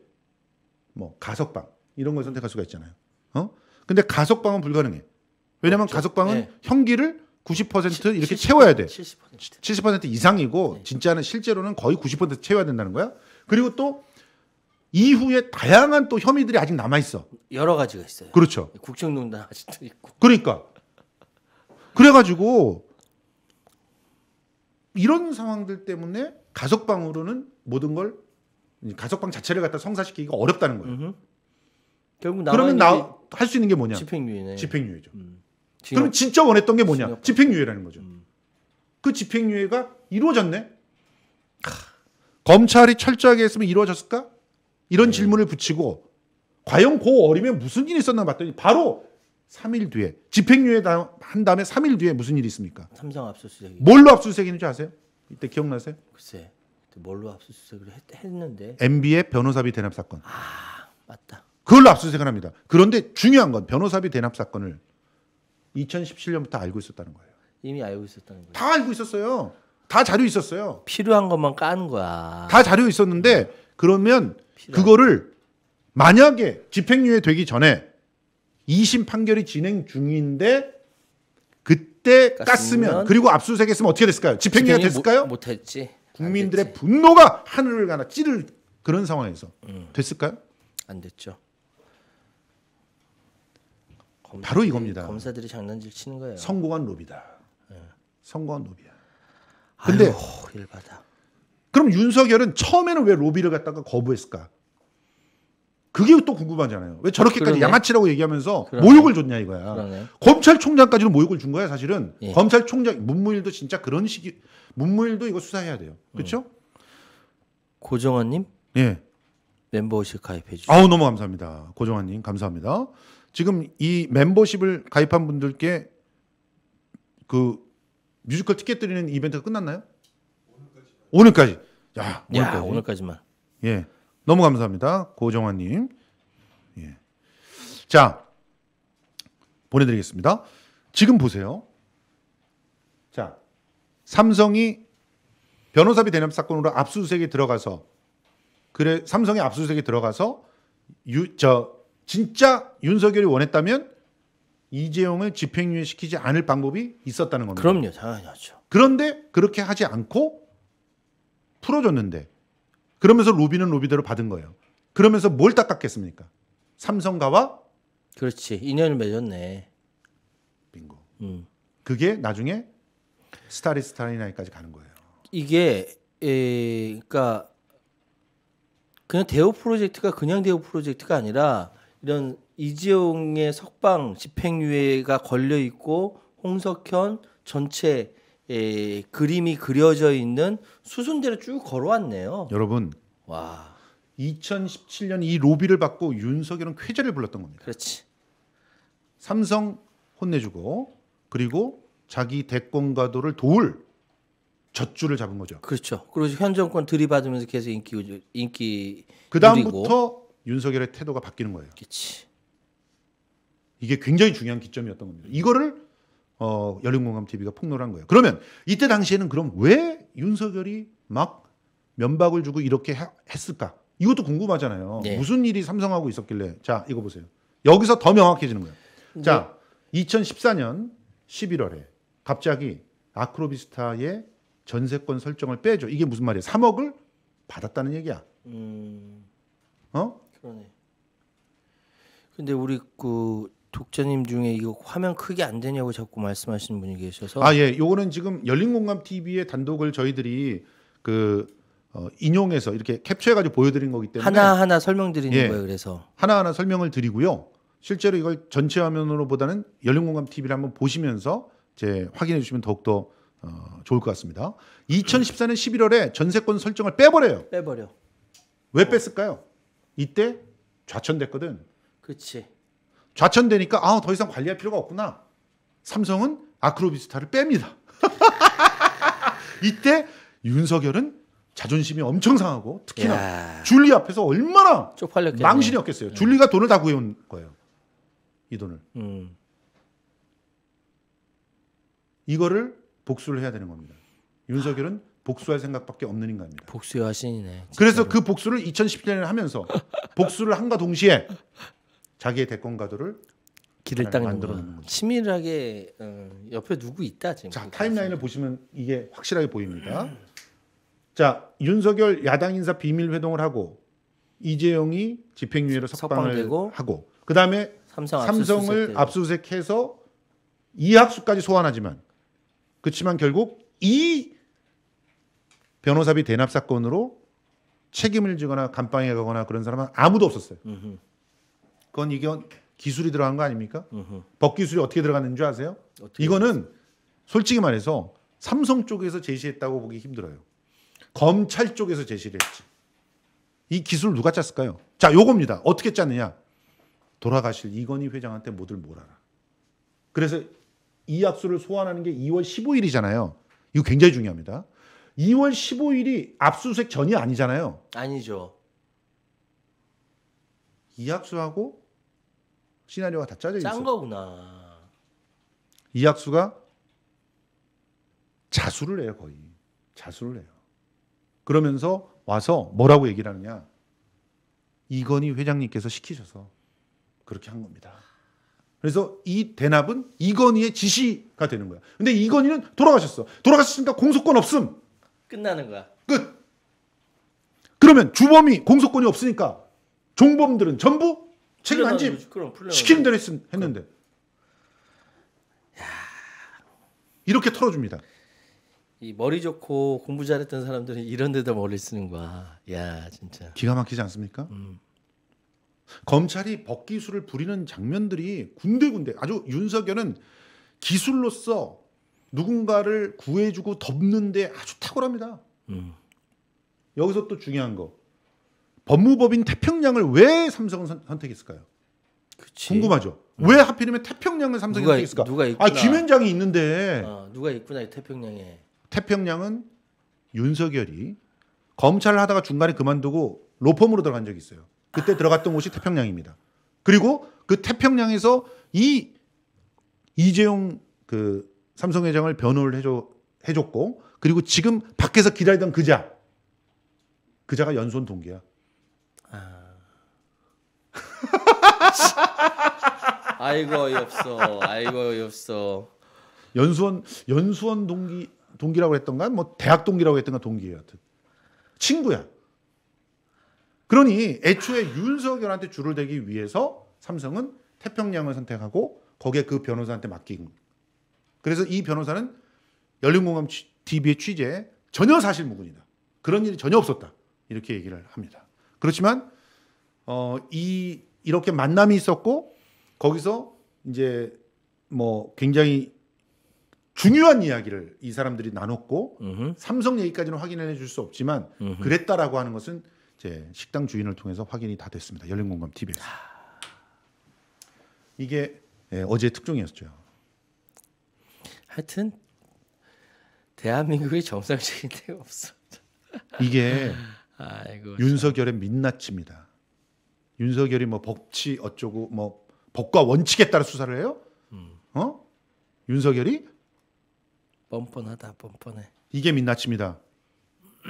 뭐 가석방 이런 걸 선택할 수가 있잖아요. 어? 근데 가석방은 불가능해. 왜냐면 그렇죠. 가석방은 네. 형기를 90% 시, 이렇게 70, 채워야 돼. 70%, 70% 이상이고 네. 진짜는 실제로는 거의 90% 채워야 된다는 거야. 그리고 또 이후에 다양한 또 혐의들이 아직 남아 있어. 여러 가지가 있어요. 그렇죠. 국정농단 아직도 있고. 그러니까 그래가지고 이런 상황들 때문에 가석방으로는 모든 걸 가석방 자체를 갖다 성사시키기가 어렵다는 거예요. 으흠. 결국 그러면 나할수 있는 게 뭐냐? 집행유예네. 집행유예죠. 음. 그럼 진짜 원했던 게 뭐냐? 징역. 집행유예라는 거죠. 음. 그 집행유예가 이루어졌네. 하, 검찰이 철저하게 했으면 이루어졌을까? 이런 네. 질문을 붙이고 과연 고 그 어림에 무슨 일이 있었나 봤더니 바로 3일 뒤에 집행유예 한 다음에 3일 뒤에 무슨 일이 있습니까? 삼성 압수수색. 뭘로 압수수색했는지 아세요? 이때 기억나세요? 글쎄, 뭘로 압수수색을 했, 는데 MB의 변호사비 대납 사건. 아, 맞다. 그걸로 압수수색을 합니다. 그런데 중요한 건 변호사비 대납 사건을 2017년부터 알고 있었다는 거예요. 이미 알고 있었다는 거예요. 다 알고 있었어요. 다 자료 있었어요. 필요한 것만 까는 거야. 다 자료 있었는데 그러면 필요한... 그거를 만약에 집행유예 되기 전에 2심 판결이 진행 중인데 그때 그러니까 깠으면, 깠으면 그리고 압수수색 했으면 어떻게 됐을까요? 집행유예가 됐을까요? 못, 했지 국민들의 분노가 하늘을 가나 찌를 그런 상황에서 음. 됐을까요? 안 됐죠. 검사들이, 바로 이겁니다. 검사들이 장난질 치는 거예요. 성공한 로비다. 네. 성공한 로비야. 근데 아유, 일바다. 그럼 윤석열은 처음에는 왜 로비를 갖다가 거부했을까? 그게 또 궁금하잖아요. 왜 저렇게까지 그러네. 양아치라고 얘기하면서 그러네. 모욕을 줬냐 이거야. 그러네. 검찰총장까지는 모욕을 준 거야 사실은. 예. 검찰총장 문무일도 진짜 그런 식이 문무일도 이거 수사해야 돼요. 그렇죠? 음. 고정환님. 예. 멤버십 가입해 주세요. 아우 너무 감사합니다. 고정환님 감사합니다. 지금 이 멤버십을 가입한 분들께 그 뮤지컬 티켓 드리는 이벤트가 끝났나요? 오늘까지. 오늘까지. 야, 오늘까지. 야 오늘까지만. 예. 너무 감사합니다. 고정환님. 예. 자, 보내드리겠습니다. 지금 보세요. 자, 삼성이 변호사비 대납 사건으로 압수수색에 들어가서 그래 삼성의 압수수색에 들어가서 유, 저 진짜 윤석열이 원했다면 이재용을 집행유예 시키지 않을 방법이 있었다는 겁니다. 그럼요, 당연하죠. 그런데 그렇게 하지 않고 풀어줬는데 그러면서 로비는 로비대로 받은 거예요. 그러면서 뭘 닦았겠습니까? 삼성가와 그렇지 인연을 맺었네. 빙고. 음. 그게 나중에 스타리 스타리나이까지 가는 거예요. 이게 에, 그러니까 그냥 대호 프로젝트가 그냥 대호 프로젝트가 아니라 이런 이재용의 석방 집행유예가 걸려 있고 홍석현 전체 에, 예, 그림이 그려져 있는 수순대로 쭉 걸어왔네요. 여러분. 와. 2017년 이 로비를 받고 윤석열은 쾌제를 불렀던 겁니다. 그렇지. 삼성 혼내주고 그리고 자기 대권 가도를 도울 젖줄을 잡은 거죠. 그렇죠. 그리고 현 정권 들이받으면서 계속 인기 인기 그 다음부터 윤석열의 태도가 바뀌는 거예요. 그렇지. 이게 굉장히 중요한 기점이었던 겁니다. 이거를 어, 열린공감 TV가 폭로를 한 거예요. 그러면 이때 당시에는 그럼 왜 윤석열이 막 면박을 주고 이렇게 하, 했을까? 이것도 궁금하잖아요. 네. 무슨 일이 삼성하고 있었길래. 자, 이거 보세요. 여기서 더 명확해지는 거예요. 네. 자, 2014년 11월에 갑자기 아크로비스타의 전세권 설정을 빼줘. 이게 무슨 말이야? 3억을 받았다는 얘기야. 음... 어? 그러네. 근데 우리 그 독자님 중에 이거 화면 크게 안 되냐고 자꾸 말씀하시는 분이 계셔서 아 예, 요거는 지금 열린공감 TV의 단독을 저희들이 그 어, 인용해서 이렇게 캡처해가지고 보여드린 거기 때문에 하나 하나 설명드리는 예, 거예요. 그래서 하나 하나 설명을 드리고요. 실제로 이걸 전체 화면으로보다는 열린공감 TV를 한번 보시면서 제 확인해 주시면 더욱더 어, 좋을 것 같습니다. 2014년 11월에 전세권 설정을 빼버려요. 빼버려. 왜 뺐을까요? 이때 좌천됐거든. 그렇지. 좌천되니까 아, 더 이상 관리할 필요가 없구나. 삼성은 아크로비스타를 뺍니다. 이때 윤석열은 자존심이 엄청 상하고 특히나 야. 줄리 앞에서 얼마나 쪽팔렸겠네. 망신이었겠어요. 네. 줄리가 돈을 다 구해온 거예요. 이 돈을. 음. 이거를 복수를 해야 되는 겁니다. 윤석열은 복수할 생각밖에 없는 인간입니다. 복수의 화신이네. 진짜로. 그래서 그 복수를 2017년에 하면서 복수를 한과 동시에 자기의 대권 가도를 길을 딱 만들어놓는 거죠. 치밀하게 어, 옆에 누구 있다 지금. 자 타임라인을 보시면 이게 확실하게 보입니다. 자 윤석열 야당 인사 비밀 회동을 하고 이재용이 집행유예로 석방을 되고 하고 그 다음에 삼성 삼성을 압수수색해서 이학수까지 소환하지만 그렇지만 결국 이 변호사비 대납 사건으로 책임을 지거나 감방에 가거나 그런 사람은 아무도 없었어요. 음흠. 그건 이게 기술이 들어간 거 아닙니까? 으흠. 법 기술이 어떻게 들어갔는지 아세요? 어떻게 이거는 솔직히 말해서 삼성 쪽에서 제시했다고 보기 힘들어요. 검찰 쪽에서 제시를 했지. 이 기술 누가 짰을까요? 자, 요겁니다. 어떻게 짰느냐? 돌아가실 이건희 회장한테 모두 를 몰아라. 그래서 이 압수를 소환하는 게 2월 15일이잖아요. 이거 굉장히 중요합니다. 2월 15일이 압수수색 전이 아니잖아요. 아니죠. 이 압수하고 시나리오가 다 짜져 있어. 짠 거구나. 이학수가 자수를 해요 거의 자수를 해요. 그러면서 와서 뭐라고 얘기를 하느냐 이건희 회장님께서 시키셔서 그렇게 한 겁니다. 그래서 이 대납은 이건희의 지시가 되는 거야. 근데 이건희는 돌아가셨어. 돌아가셨으니까 공소권 없음. 끝나는 거야. 끝. 그러면 주범이 공소권이 없으니까 종범들은 전부 책임안지 시키는 대로 했, 했는데. 그 이렇게 털어줍니다. 이 머리 좋고 공부 잘했던 사람들은 이런 데다 머리 쓰는 거야. 야 진짜. 기가 막히지 않습니까? 음. 검찰이 법기술을 부리는 장면들이 군데군데 아주 윤석열은 기술로서 누군가를 구해주고 덮는데 아주 탁월합니다. 음. 여기서 또 중요한 거 법무법인 태평양을 왜 삼성은 선, 택했을까요 궁금하죠. 응. 왜 하필이면 태평양을 삼성이 누가, 선택했을까? 누가 아, 있구나. 아 김현장이 있는데 어, 누가 있구나 이 태평양에. 태평양은 윤석열이 검찰을 하다가 중간에 그만두고 로펌으로 들어간 적이 있어요. 그때 아. 들어갔던 곳이 태평양입니다. 그리고 그 태평양에서 이 이재용 그 삼성 회장을 변호를 해줘, 해줬고 그리고 지금 밖에서 기다리던 그자 그자가 연손 동기야. 아... 이고 어이없어. 아이고 어이없어. 연수원 연수원 동기 동기라고 했던가 뭐 대학 동기라고 했던가 동기예요. 하여튼. 친구야. 그러니 애초에 윤석열한테 줄을 대기 위해서 삼성은 태평양을 선택하고 거기에 그 변호사한테 맡긴. 그래서 이 변호사는 열린공감 TV의 취재 전혀 사실무근이다. 그런 일이 전혀 없었다. 이렇게 얘기를 합니다. 그렇지만 어, 이 이렇게 만남이 있었고 거기서 이제 뭐 굉장히 중요한 이야기를 이 사람들이 나눴고 으흠. 삼성 얘기까지는 확인해 줄 수 없지만 으흠. 그랬다라고 하는 것은 제 식당 주인을 통해서 확인이 다 됐습니다. 열린공감 TV에서 이게 예, 어제 특종이었죠. 하여튼 대한민국의 정상적인 데가 없어. 이게 아이고, 윤석열의 민낯입니다. 윤석열이 뭐 법치 어쩌고 뭐 법과 원칙에 따라 수사를 해요? 음. 어? 윤석열이 뻔뻔하다 뻔뻔해. 이게 민낯입니다.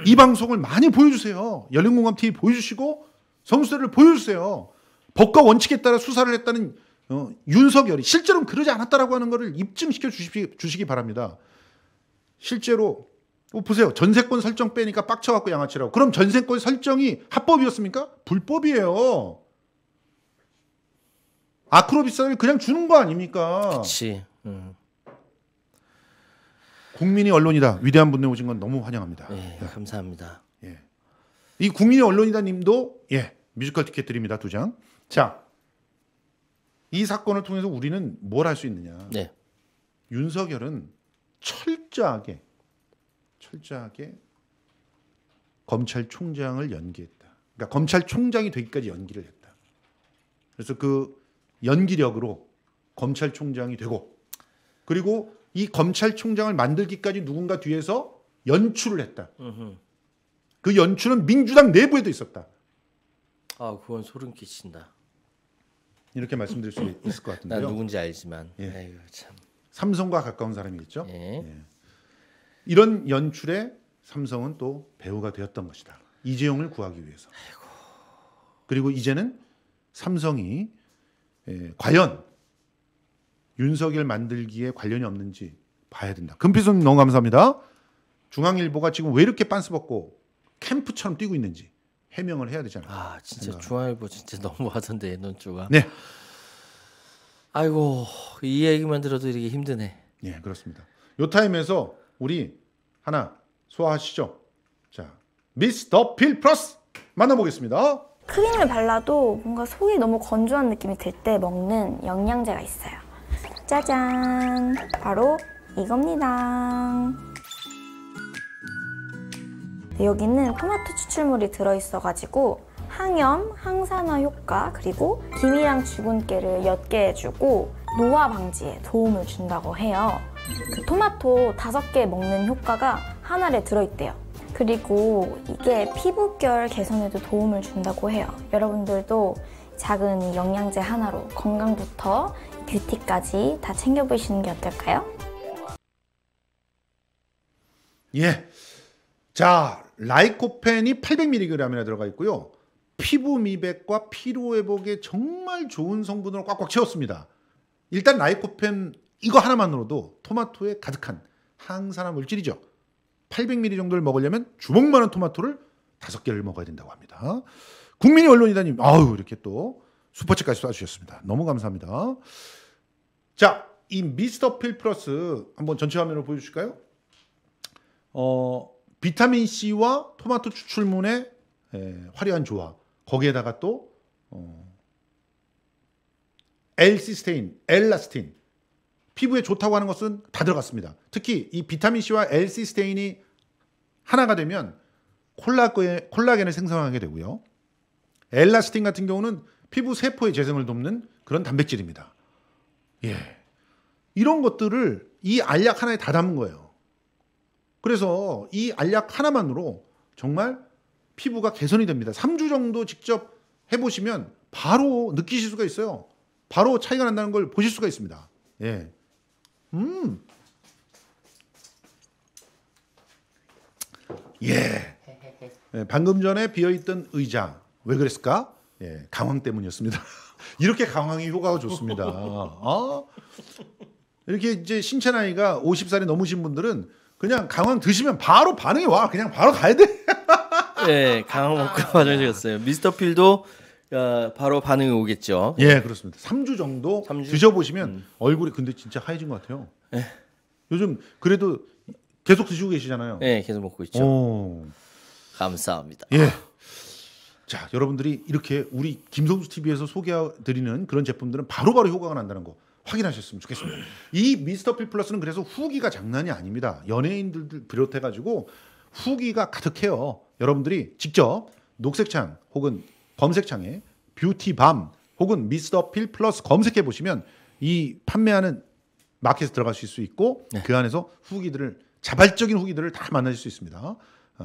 이 방송을 많이 보여주세요. 열린공감 TV 보여주시고 성수를 보여주세요. 법과 원칙에 따라 수사를 했다는 어, 윤석열이 실제로는 그러지 않았다라고 하는 것을 입증시켜 주시기 바랍니다. 실제로 어, 보세요. 전세권 설정 빼니까 빡쳐갖고 양아치라고. 그럼 전세권 설정이 합법이었습니까? 불법이에요. 아크로비스를 그냥 주는 거 아닙니까? 그치. 음. 국민이 언론이다. 위대한 분들 오신 건 너무 환영합니다. 예, 네. 감사합니다. 예. 이 국민이 언론이다 님도 예, 뮤지컬 티켓 드립니다. 두 장. 자. 이 사건을 통해서 우리는 뭘 할 수 있느냐? 네. 윤석열은 철저하게 철저하게 검찰총장을 연기했다. 그러니까 검찰총장이 되기까지 연기를 했다. 그래서 그 연기력으로 검찰총장이 되고 그리고 이 검찰총장을 만들기까지 누군가 뒤에서 연출을 했다. 그 연출은 민주당 내부에도 있었다. 아, 그건 소름 끼친다. 이렇게 말씀드릴 수 있을 것 같은데요. 나 누군지 알지만. 예. 아이 참. 삼성과 가까운 사람이겠죠. 예. 예. 이런 연출에 삼성은 또 배우가 되었던 것이다. 이재용을 구하기 위해서. 아이고. 그리고 이제는 삼성이 에, 과연 윤석열 만들기에 관련이 없는지 봐야 된다. 금피순 너무 감사합니다. 중앙일보가 지금 왜 이렇게 빤스 벗고 캠프처럼 뛰고 있는지 해명을 해야 되잖아요. 아 진짜 중앙일보 진짜 너무하던데 논조가. 네. 아이고 이 얘기만 들어도 이게 힘드네. 예 그렇습니다. 요 타임에서 우리 하나 소화하시죠. 자, 미스더필 플러스 만나보겠습니다. 크림을 발라도 뭔가 속이 너무 건조한 느낌이 들 때 먹는 영양제가 있어요. 짜잔! 바로 이겁니다. 네, 여기는 토마토 추출물이 들어있어가지고 항염, 항산화 효과, 그리고 기미랑 주근깨를 옅게 해주고 노화 방지에 도움을 준다고 해요. 그 토마토 다섯 개 먹는 효과가 하나에 들어있대요. 그리고 이게 피부결 개선에도 도움을 준다고 해요. 여러분들도 작은 영양제 하나로 건강부터 뷰티까지 다 챙겨보시는 게 어떨까요? 예. 자, 라이코펜이 800mg이나 들어가 있고요. 피부 미백과 피로 회복에 정말 좋은 성분으로 꽉꽉 채웠습니다. 일단 라이코펜 이거 하나만으로도 토마토에 가득한 항산화 물질이죠. 800ml 정도를 먹으려면 주먹만한 토마토를 다섯 개를 먹어야 된다고 합니다. 국민이 언론이다님, 아유 이렇게 또 슈퍼챗까지 쏴주셨습니다. 너무 감사합니다. 자, 이 미스터 필 플러스 한번 전체 화면으로 보여주실까요? 어, 비타민 C와 토마토 추출물의 에, 화려한 조화. 거기에다가 또 어, 엘시스테인, 엘라스틴. 피부에 좋다고 하는 것은 다 들어갔습니다. 특히 이 비타민C와 엘시스테인이 하나가 되면 콜라겐, 콜라겐을 생성하게 되고요. 엘라스틴 같은 경우는 피부 세포의 재생을 돕는 그런 단백질입니다. 예. 이런 것들을 이 알약 하나에 다 담은 거예요. 그래서 이 알약 하나만으로 정말 피부가 개선이 됩니다. 3주 정도 직접 해보시면 바로 느끼실 수가 있어요. 바로 차이가 난다는 걸 보실 수가 있습니다. 예. 음. 예. 예 방금 전에 비어있던 의자. 왜 그랬을까? 예, 강황 때문이었습니다. 이렇게 강황이 효과가 좋습니다. 어? 이렇게 이제 신체 나이가 50살이 넘으신 분들은 그냥 강황 드시면 바로 반응이 와. 그냥 바로 가야 돼. 예, 강황 먹고 반응이었어요. 미스터 필도 어, 바로 반응이 오겠죠. 예, 그렇습니다. 3주 정도 3주? 드셔보시면 음. 얼굴이 근데 진짜 하얘진 것 같아요. 예. 요즘 그래도 계속 드시고 계시잖아요. 예, 계속 먹고 있죠. 오. 감사합니다. 예. 자, 여러분들이 이렇게 우리 김성수 TV에서 소개해드리는 그런 제품들은 바로바로 효과가 난다는 거 확인하셨으면 좋겠습니다. 이 미스터 필 플러스는 그래서 후기가 장난이 아닙니다. 연예인들 비롯해가지고 후기가 가득해요. 여러분들이 직접 녹색창 혹은 검색창에 뷰티밤 혹은 미스터 필 플러스 검색해 보시면 이 판매하는 마켓에 들어가실 수 있고 네. 그 안에서 후기들을 자발적인 후기들을 다 만나실 수 있습니다. 어,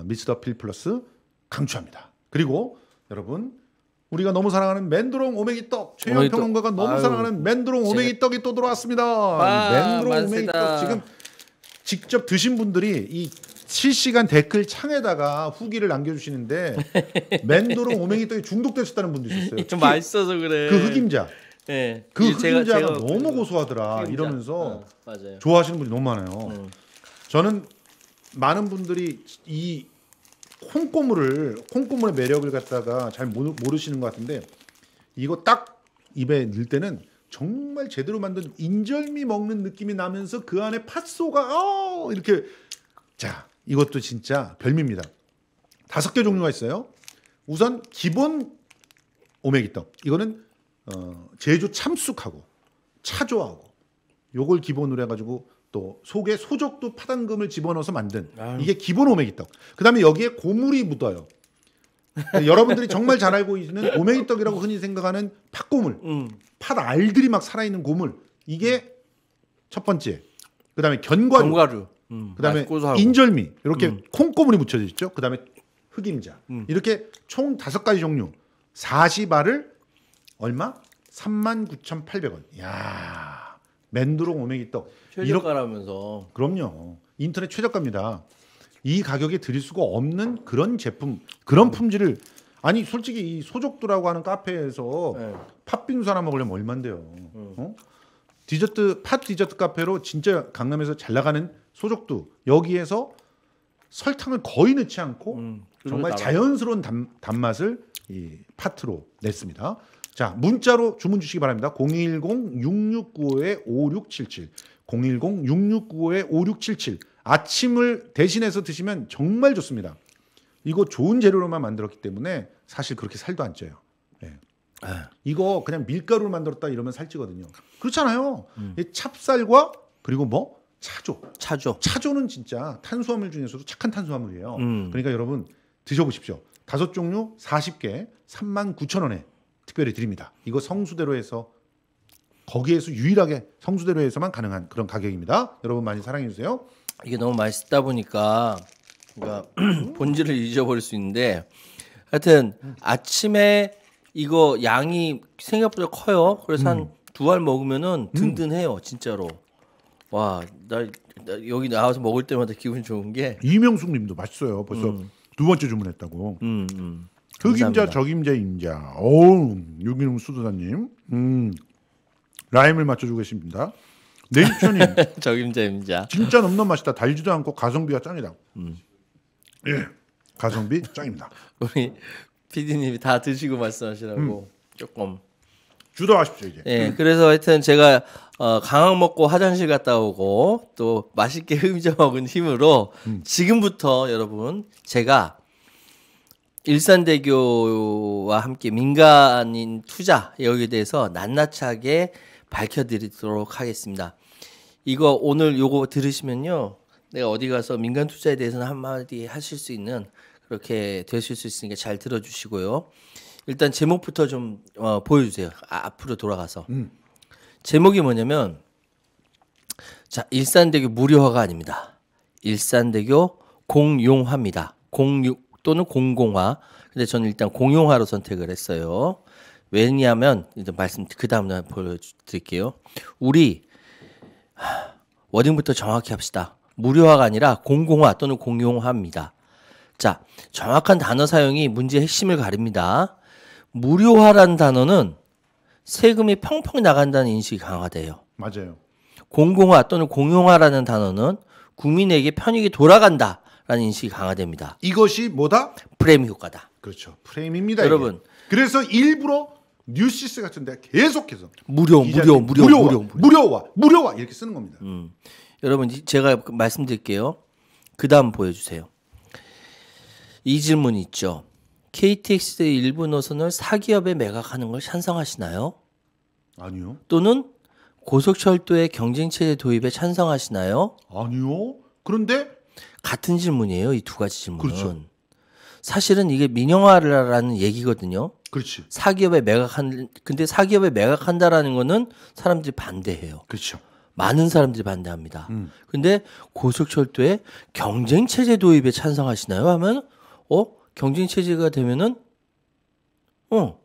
미스터 필 플러스 강추합니다. 그리고 여러분 우리가 너무 사랑하는 맨드롱 오메기 떡 최영 평론가가 너무 아유. 사랑하는 맨드롱 오메기 떡이 또 돌아왔습니다. 아, 맨드롱 맞습니다. 오메기 떡 지금 직접 드신 분들이 이 실시간 댓글 창에다가 후기를 남겨주시는데 맨도로 오맹이떡이 중독되셨다는 분도 있었어요. 좀 맛있어서 그래. 그 흑임자. 네. 그 흑임자가 제가, 제가 너무 그 고소하더라 흑임자. 이러면서 어, 좋아하시는 분이 너무 많아요. 음. 저는 많은 분들이 이 콩고물을 콩고물의 매력을 갖다가 잘 모르시는 것 같은데 이거 딱 입에 넣을 때는 정말 제대로 만든 인절미 먹는 느낌이 나면서 그 안에 팥소가 어 이렇게 자 이것도 진짜 별미입니다. 다섯 개 종류가 있어요. 우선 기본 오메기떡. 이거는 어, 제주참숙하고 차조하고 요걸 기본으로 해가지고 또 속에 소적도 파당금을 집어넣어서 만든 아유. 이게 기본 오메기떡. 그 다음에 여기에 고물이 묻어요. 그러니까 여러분들이 정말 잘 알고 있는 오메기떡이라고 흔히 생각하는 팥고물, 음. 팥알들이 막 살아있는 고물. 이게 첫 번째. 그 다음에 견과류. 견과류. 음. 그다음에 인절미 이렇게 음. 콩고물이 묻혀져 있죠. 그다음에 흑임자 음. 이렇게 총 다섯 가지 종류 40알을 얼마? 39,800원. 야 맨두롱 오메기 떡. 최저가라면서. 이렇... 그럼요. 인터넷 최저가입니다. 이 가격에 드릴 수가 없는 그런 제품, 그런 음. 품질을 아니 솔직히 이소족도라고 하는 카페에서 네. 팥빙수 하나 먹으려면 얼만데요. 음. 어? 디저트 팥 디저트 카페로 진짜 강남에서 잘 나가는 소적두 여기에서 설탕을 거의 넣지 않고 음, 정말 자연스러운 단, 단맛을 이 파트로 냈습니다. 자 문자로 주문 주시기 바랍니다. 010-6695-5677 010-6695-5677 아침을 대신해서 드시면 정말 좋습니다. 이거 좋은 재료로만 만들었기 때문에 사실 그렇게 살도 안 쪄요. 예. 예. 이거 그냥 밀가루를 만들었다 이러면 살찌거든요. 그렇잖아요. 음. 찹쌀과 그리고 뭐 차조. 차조. 차조는 진짜 탄수화물 중에서도 착한 탄수화물이에요. 음. 그러니까 여러분 드셔보십시오. 다섯 종류 40개 3만 9천 원에 특별히 드립니다. 이거 성수대로해서 거기에서 유일하게 성수대로해서만 가능한 그런 가격입니다. 여러분 많이 사랑해 주세요. 이게 너무 맛있다 보니까 그러니까 본질을 잊어버릴 수 있는데 하여튼 아침에 이거 양이 생각보다 커요. 그래서 음. 한두 알 먹으면은 음. 든든해요, 진짜로. 와, 나, 나 여기 나와서 먹을 때마다 기분 좋은 게 이명숙님도 맛있어요. 벌써 음. 두 번째 주문했다고. 음, 음. 흑임자, 적임자, 임자. 어우, 유기농 수도사님. 음, 라임을 맞춰주고 계십니다. 네이처님. 적임자, 임자. 진짜 넘넘 맛있다. 달지도 않고 가성비가 짱이다. 음. 예, 가성비 짱입니다. 우리 PD님이 다 드시고 말씀하시라고 음. 조금. 주도하십시오 이제. 예, 그래서 하여튼 제가 어, 강황 먹고 화장실 갔다 오고 또 맛있게 흠져 먹은 힘으로 음. 지금부터 여러분 제가 일산대교와 함께 민간인 투자 여기에 대해서 낱낱하게 밝혀드리도록 하겠습니다. 이거 오늘 요거 들으시면요. 내가 어디 가서 민간 투자에 대해서는 한마디 하실 수 있는 그렇게 되실 수 있으니까 잘 들어주시고요. 일단 제목부터 좀 어, 보여주세요. 아, 앞으로 돌아가서 음. 제목이 뭐냐면 자 일산대교 무료화가 아닙니다. 일산대교 공용화입니다. 공유 또는 공공화. 근데 저는 일단 공용화로 선택을 했어요. 왜냐하면 일단 말씀 그 다음 날 보여드릴게요. 우리 하, 워딩부터 정확히 합시다. 무료화가 아니라 공공화 또는 공용화입니다. 자, 정확한 단어 사용이 문제의 핵심을 가립니다. 무료화라는 단어는 세금이 펑펑 나간다는 인식이 강화돼요. 맞아요. 공공화 또는 공용화라는 단어는 국민에게 편익이 돌아간다라는 인식이 강화됩니다. 이것이 뭐다? 프레임 효과다. 그렇죠. 프레임입니다. 여러분. 이게. 그래서 일부러 뉴시스 같은 데 계속해서 무료 무료 무료 무료 무료 무료화 무료화 이렇게 쓰는 겁니다. 음. 여러분 제가 말씀드릴게요. 그다음 보여 주세요. 이 질문 있죠. KTX의 일부 노선을 사기업에 매각하는 걸 찬성하시나요? 아니요. 또는 고속철도의 경쟁체제 도입에 찬성하시나요? 아니요. 그런데 같은 질문이에요. 이 두 가지 질문은. 그렇죠. 사실은 이게 민영화라는 얘기거든요. 그렇죠. 사기업에 매각한 근데 사기업에 매각한다라는 거는 사람들이 반대해요. 그렇죠. 많은 사람들이 반대합니다. 음. 근데 고속철도의 경쟁 체제 도입에 찬성하시나요? 하면 어 경쟁 체제가 되면은 어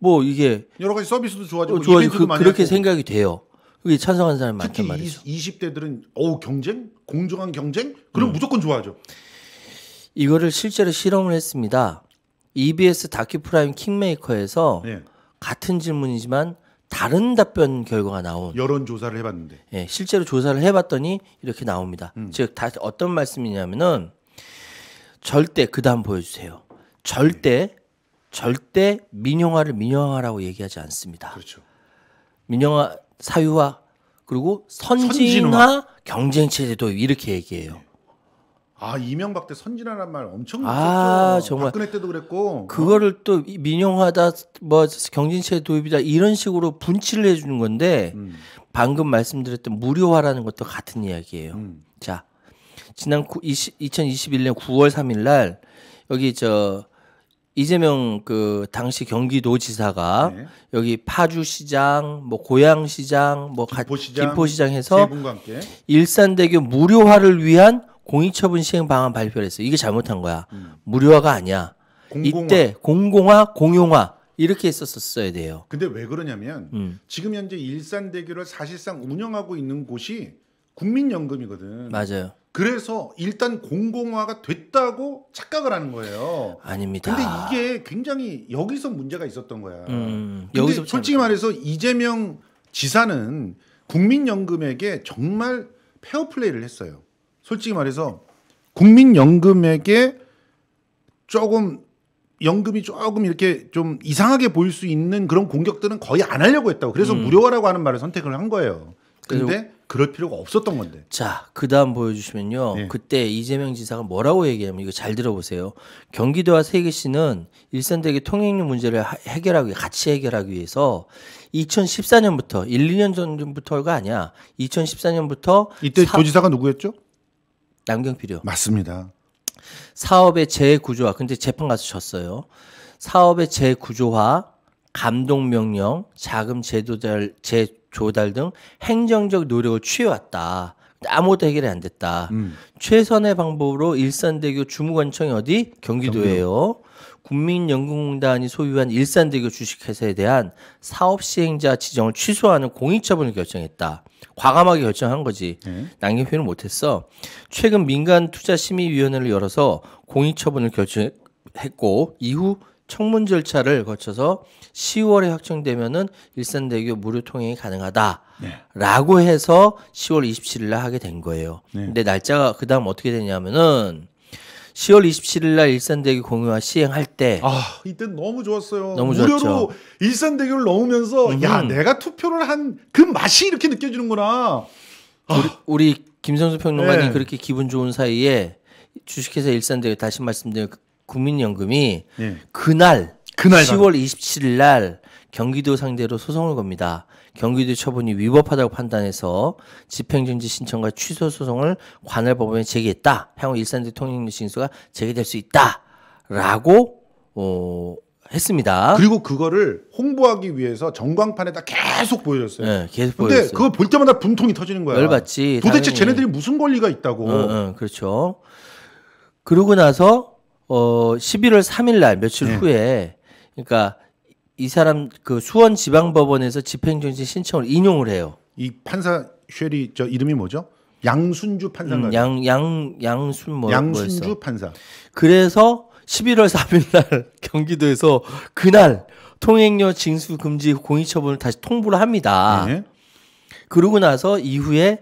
뭐 이게 여러 가지 서비스도 좋아지고, 어, 좋아지고 그, 그렇게 생각이 돼요. 그게 찬성하는 사람이 많단 말이죠. 특히 20대들은 어 경쟁 공정한 경쟁 그럼 음. 무조건 좋아하죠. 이거를 실제로 실험을 했습니다. EBS 다큐프라임 킹메이커에서 네. 같은 질문이지만 다른 답변 결과가 나온 여론 조사를 해봤는데 예, 실제로 조사를 해봤더니 이렇게 나옵니다. 음. 즉 다, 시 어떤 말씀이냐면은 절대 그 다음 보여주세요. 절대 네. 절대 민영화를 민영화라고 얘기하지 않습니다. 그렇죠. 민영화 사유화 그리고 선진화, 선진화. 경쟁 체제도 이렇게 얘기해요. 아 이명박 때 선진화란 말 엄청 아있었 정말 박근혜 때도 그랬고 그거를 또 민영화다 뭐경쟁체제 도입이다 이런 식으로 분칠을 해주는 건데 음. 방금 말씀드렸던 무료화라는 것도 같은 이야기예요. 음. 자 지난 20, 2021년 9월 3일 날 여기 저 이재명 그 당시 경기도지사가 네. 여기 파주시장, 뭐 고양시장, 뭐 김포시장, 김포시장에서 일산대교 무료화를 위한 공익처분 시행 방안 발표를 했어요. 이게 잘못한 거야. 음. 무료화가 아니야. 공공화. 이때 공공화, 공용화 이렇게 했었었어야 돼요. 근데 왜 그러냐면 음. 지금 현재 일산대교를 사실상 운영하고 있는 곳이 국민연금이거든. 맞아요. 그래서 일단 공공화가 됐다고 착각을 하는 거예요. 아닙니다. 근데 이게 굉장히 여기서 문제가 있었던 거야. 음, 여기서 솔직히 말해서 이재명 지사는 국민연금에게 정말 페어플레이를 했어요. 솔직히 말해서 국민연금에게 조금 연금이 조금 이렇게 좀 이상하게 보일 수 있는 그런 공격들은 거의 안 하려고 했다고. 그래서 음. 무료화라고 하는 말을 선택을 한 거예요. 근데 그럴 필요가 없었던 건데. 자, 그 다음 보여주시면요. 네. 그때 이재명 지사가 뭐라고 얘기하면 이거 잘 들어보세요. 경기도와 세계시는 일산대교 통행료 문제를 해결하기, 같이 해결하기 위해서 2014년부터 1, 2년 전부터가 아니야. 2014년부터 이때 3... 도지사가 누구였죠? 남경필이요. 맞습니다. 사업의 재구조화. 근데 재판 가서 졌어요. 사업의 재구조화, 감독 명령, 자금 제도달 제 조달 등 행정적 노력을 취해왔다. 아무것도 해결이 안 됐다. 음. 최선의 방법으로 일산대교 주무관청이 어디? 경기도예요. 국민연금공단이 소유한 일산대교 주식회사에 대한 사업 시행자 지정을 취소하는 공익처분을 결정했다. 과감하게 결정한 거지. 네. 낭립회는 못했어. 최근 민간투자심의위원회를 열어서 공익처분을 결정했고 이후 청문 절차를 거쳐서 10월에 확정되면은 일산대교 무료 통행이 가능하다라고 네. 해서 10월 27일 날 하게 된 거예요. 네. 근데 날짜가 그다음 어떻게 되냐면은 10월 27일 날 일산대교 공유화 시행할 때 아, 이때 너무 좋았어요. 너무 무료로 좋았죠. 일산대교를 넣으면서 음. 야, 내가 투표를 한 그 맛이 이렇게 느껴지는구나. 우리, 아. 우리 김성수 평론가님 네. 그렇게 기분 좋은 사이에 주식회사 일산대교 다시 말씀드린 국민연금이 예. 그날, 그날 10월 27일 날 경기도 상대로 소송을 겁니다. 경기도 처분이 위법하다고 판단해서 집행정지 신청과 취소 소송을 관할법원에 제기했다. 향후 일산 대통령 신수가 제기될 수 있다라고 어, 했습니다. 그리고 그거를 홍보하기 위해서 전광판에다 계속 보여줬어요. 네, 계속 근데 보여줬어요. 그거 볼 때마다 분통이 터지는 거야. 열받지. 도대체 당연히. 쟤네들이 무슨 권리가 있다고. 응, 어, 응, 어, 그렇죠. 그러고 나서 어 11월 3일 날 며칠 네. 후에 그러니까 이 사람 그 수원 지방법원에서 집행정지 신청을 인용을 해요. 이 판사 쉐리 저 이름이 뭐죠? 양순주 판사가 음, 양양 양순 뭐 양순주 뭐였어? 판사. 그래서 11월 3일 날 경기도에서 그날 통행료 징수 금지 공익처분을 다시 통보를 합니다. 네. 그러고 나서 이후에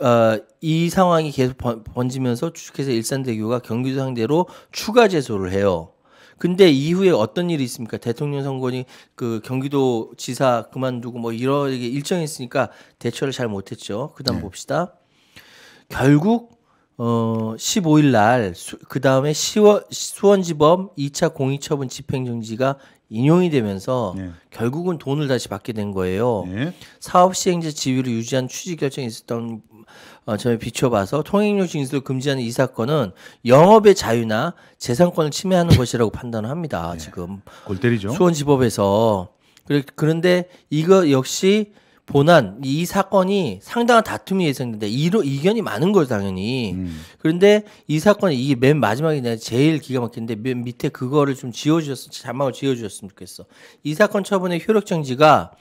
어, 이 상황이 계속 번지면서 주식회사 일산대교가 경기도 상대로 추가 제소를 해요. 근데 이후에 어떤 일이 있습니까? 대통령 선거니 그 경기도 지사 그만두고 뭐 이런 게일정이있으니까 대처를 잘 못했죠. 그다음 네. 봅시다. 결국 어 15일 날그 다음에 수원지법 2차 공익처분 집행정지가 인용이 되면서 네. 결국은 돈을 다시 받게 된 거예요. 네. 사업 시행자 지위를 유지한 취지 결정이 있었던 어, 점에 비춰봐서 통행료 징수를 금지하는 이 사건은 영업의 자유나 재산권을 침해하는 것이라고 판단을 합니다. 네. 지금 골 때리죠. 수원지법에서 그런데 이거 역시 본안 이 사건이 상당한 다툼이 예상었는데 이로 이견이 많은 거죠 당연히. 음. 그런데 이 사건이 이게 맨 마지막에 내가 제일 기가 막힌데 맨 밑에 그거를 좀 지워주셨어 자막을 지워주셨으면 좋겠어. 이 사건 처분의 효력정지가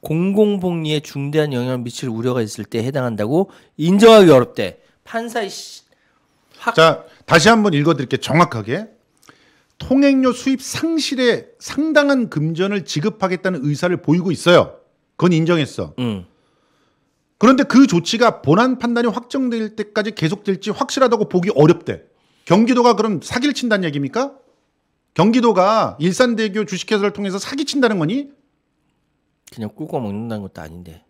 공공복리에 중대한 영향을 미칠 우려가 있을 때 해당한다고 인정하기 어렵대. 판사의 씨. 확... 자 다시 한번 읽어드릴게 요 정확하게. 통행료 수입 상실에 상당한 금전을 지급하겠다는 의사를 보이고 있어요. 그건 인정했어. 음. 그런데 그 조치가 본안 판단이 확정될 때까지 계속될지 확실하다고 보기 어렵대. 경기도가 그럼 사기를 친다는 얘기입니까? 경기도가 일산대교 주식회사를 통해서 사기 친다는 거니? 그냥 꾸고 먹는다는 것도 아닌데.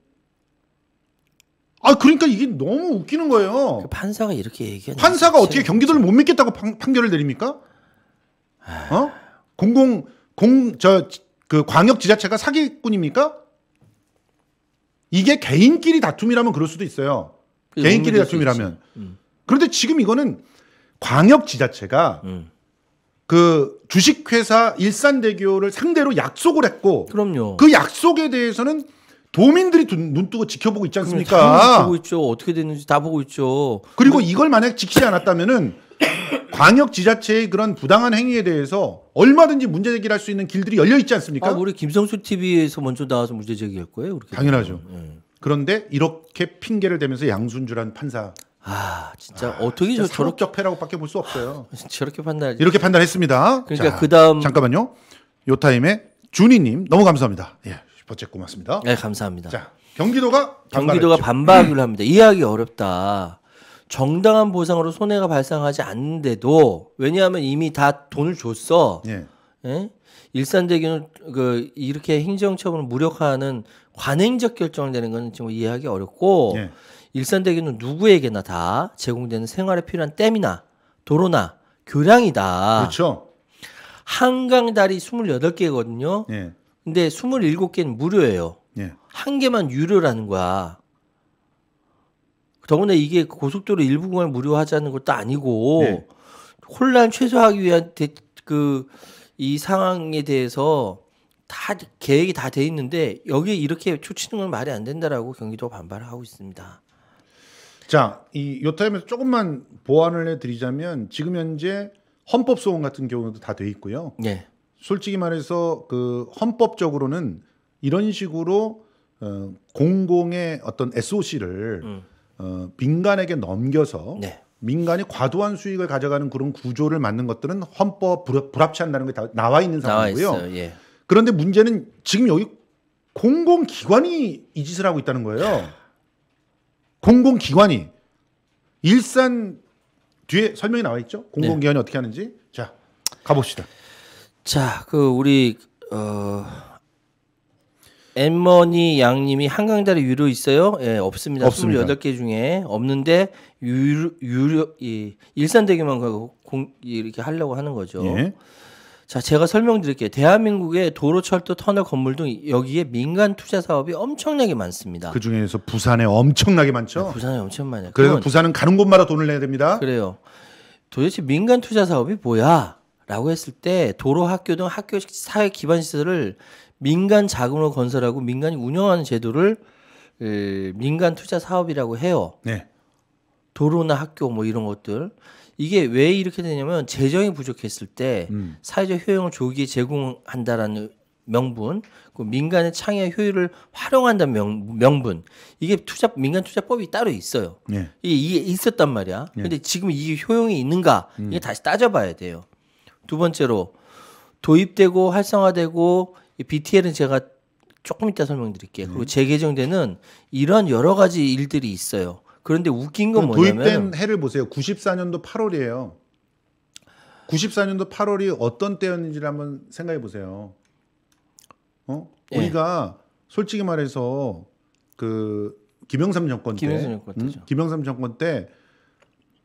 아 그러니까 이게 너무 웃기는 거예요. 그 판사가 이렇게 얘기하 판사가 어떻게 경기도를 못 믿겠다고 판, 결을 내립니까? 아. 어? 공공 공 저 그 광역 지자체가 사기꾼입니까? 이게 개인끼리 다툼이라면 그럴 수도 있어요. 개인끼리 다툼이라면. 음. 그런데 지금 이거는 광역 지자체가 음. 그 주식회사 일산대교를 상대로 약속을 했고 그럼요. 그 약속에 대해서는 도민들이 눈 뜨고 지켜보고 있지 않습니까? 보고 있죠. 어떻게 됐는지 다 보고 있죠. 그리고 이걸 만약 지키지 않았다면은 광역 지자체의 그런 부당한 행위에 대해서 얼마든지 문제 제기를 할 수 있는 길들이 열려 있지 않습니까? 아, 우리 김성수 TV에서 먼저 나와서 문제 제기할 거예요. 그렇게 당연하죠. 네. 그런데 이렇게 핑계를 대면서 양순주란 판사 아 진짜 아, 어떻게 진짜 저렇게 적폐라고밖에 볼 수 없어요. 아, 저렇게 판단 이렇게 판단했습니다. 그러니까 그 다음 잠깐만요. 요 타임에 준이님 너무 감사합니다. 예, 버퍼 고맙습니다. 네 감사합니다. 자 경기도가 경기도가 반발을 합니다. 이해하기 어렵다. 정당한 보상으로 손해가 발생하지 않는데도 왜냐하면 이미 다 돈을 줬어. 예. 예? 일산대교는 그 이렇게 행정처분을 무력화하는 관행적 결정을내는건 지금 이해하기 어렵고 예. 일산대교는 누구에게나 다 제공되는 생활에 필요한 댐이나 도로나 교량이다. 그렇죠. 한강 다리 28개거든요. 예. 근데 27개는 무료예요. 예. 한 개만 유료라는 거야. 더군다나 이게 고속도로 일부 구간을 무료하자는 것도 아니고 네. 혼란 최소화하기 위한 대, 그이 상황에 대해서 다 계획이 다 돼 있는데 여기에 이렇게 초치는 건 말이 안 된다라고 경기도 가 반발하고 을 있습니다. 자, 이 요타임에서 조금만 보완을 해드리자면 지금 현재 헌법 소원 같은 경우도 다 돼 있고요. 네. 솔직히 말해서 그 헌법적으로는 이런 식으로 어, 공공의 어떤 SOC를 음. 어, 민간에게 넘겨서 네. 민간이 과도한 수익을 가져가는 그런 구조를 만든 것들은 헌법 불합치 한다는 게다 나와 있는 상황이고요. 나와 예. 그런데 문제는 지금 여기 공공기관이 이 짓을 하고 있다는 거예요. 공공기관이 일산 뒤에 설명이 나와 있죠. 공공기관이 네. 어떻게 하는지 자 가봅시다. 자그 우리 어. 엠머니 양님이 한강자리 위로 있어요? 예, 없습니다. 없습니다. 28개 중에 없는데 유 유료 이 일산대교만 공, 이렇게 하려고 하는 거죠. 예. 자, 제가 설명드릴게요. 대한민국의 도로, 철도, 터널, 건물 등 여기에 민간 투자 사업이 엄청나게 많습니다. 그 중에서 부산에 엄청나게 많죠. 네, 부산에 엄청 많아요. 그래서 부산은 가는 곳마다 돈을 내야 됩니다. 그래요. 도대체 민간 투자 사업이 뭐야? 라고 했을 때 도로, 학교 등 학교 사회 기반 시설을 민간 자금으로 건설하고 민간이 운영하는 제도를 에, 민간 투자 사업이라고 해요. 네. 도로나 학교 뭐 이런 것들 이게 왜 이렇게 되냐면 재정이 부족했을 때 음. 사회적 효용을 조기에 제공한다라는 명분, 그 민간의 창의 효율을 활용한다는 명, 명분. 이게 투자 민간 투자법이 따로 있어요. 네. 이게, 이게, 있었단 말이야. 네. 근데 지금 이게 효용이 있는가? 음. 이게 다시 따져봐야 돼요. 두 번째로 도입되고 활성화되고 BTL은 제가 조금 이따 설명드릴게요. 그리고 재개정되는 음. 이러한 여러 가지 일들이 있어요. 그런데 웃긴 건 뭐냐면 도입된 해를 보세요. 94년도 8월이에요. 94년도 8월이 어떤 때였는지를 한번 생각해 보세요. 어? 예. 우리가 솔직히 말해서 그 김영삼 정권 때 김영삼 정권 음? 때죠. 음? 김영삼 정권 때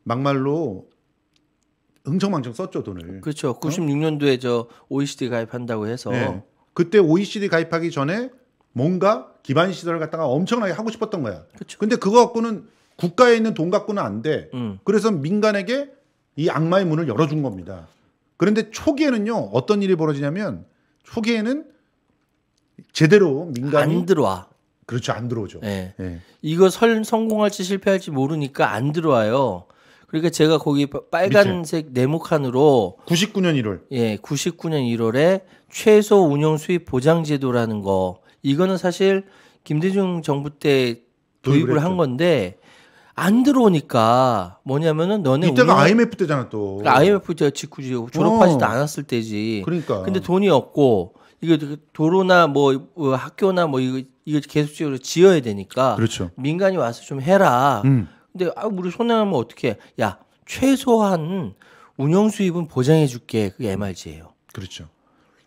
막말로 흥청망청 썼죠 돈을. 그렇죠. 96년도에 어? 저 OECD 가입한다고 해서 네. 그때 OECD 가입하기 전에 뭔가 기반 시설을 갖다가 엄청나게 하고 싶었던 거야. 그쵸. 근데 그거 갖고는 국가에 있는 돈 갖고는 안 돼. 음. 그래서 민간에게 이 악마의 문을 열어준 겁니다. 그런데 초기에는요 어떤 일이 벌어지냐면 초기에는 제대로 민간이 안 들어와. 그렇죠 안 들어오죠. 네. 네. 이거 설 성공할지 실패할지 모르니까 안 들어와요. 그러니까 제가 거기 빨간색 네모칸으로 99년 1월 예 99년 1월에 최소 운영 수입 보장 제도라는 거 이거는 사실 김대중 정부 때 도입을 한 건데 안 들어오니까 뭐냐면은 너네 이때가 운영... IMF 때잖아 또 그러니까 IMF 때 직후지 졸업하지도 어. 않았을 때지 그러니까 근데 돈이 없고 이거 그 도로나 뭐, 어, 학교나 뭐 이거 이거 계속적으로 지어야 되니까 그렇죠. 민간이 와서 좀 해라 음. 근데 아 우리 손해나면 어떻게 야 최소한 운영 수입은 보장해 줄게 그게 MRG예요 그렇죠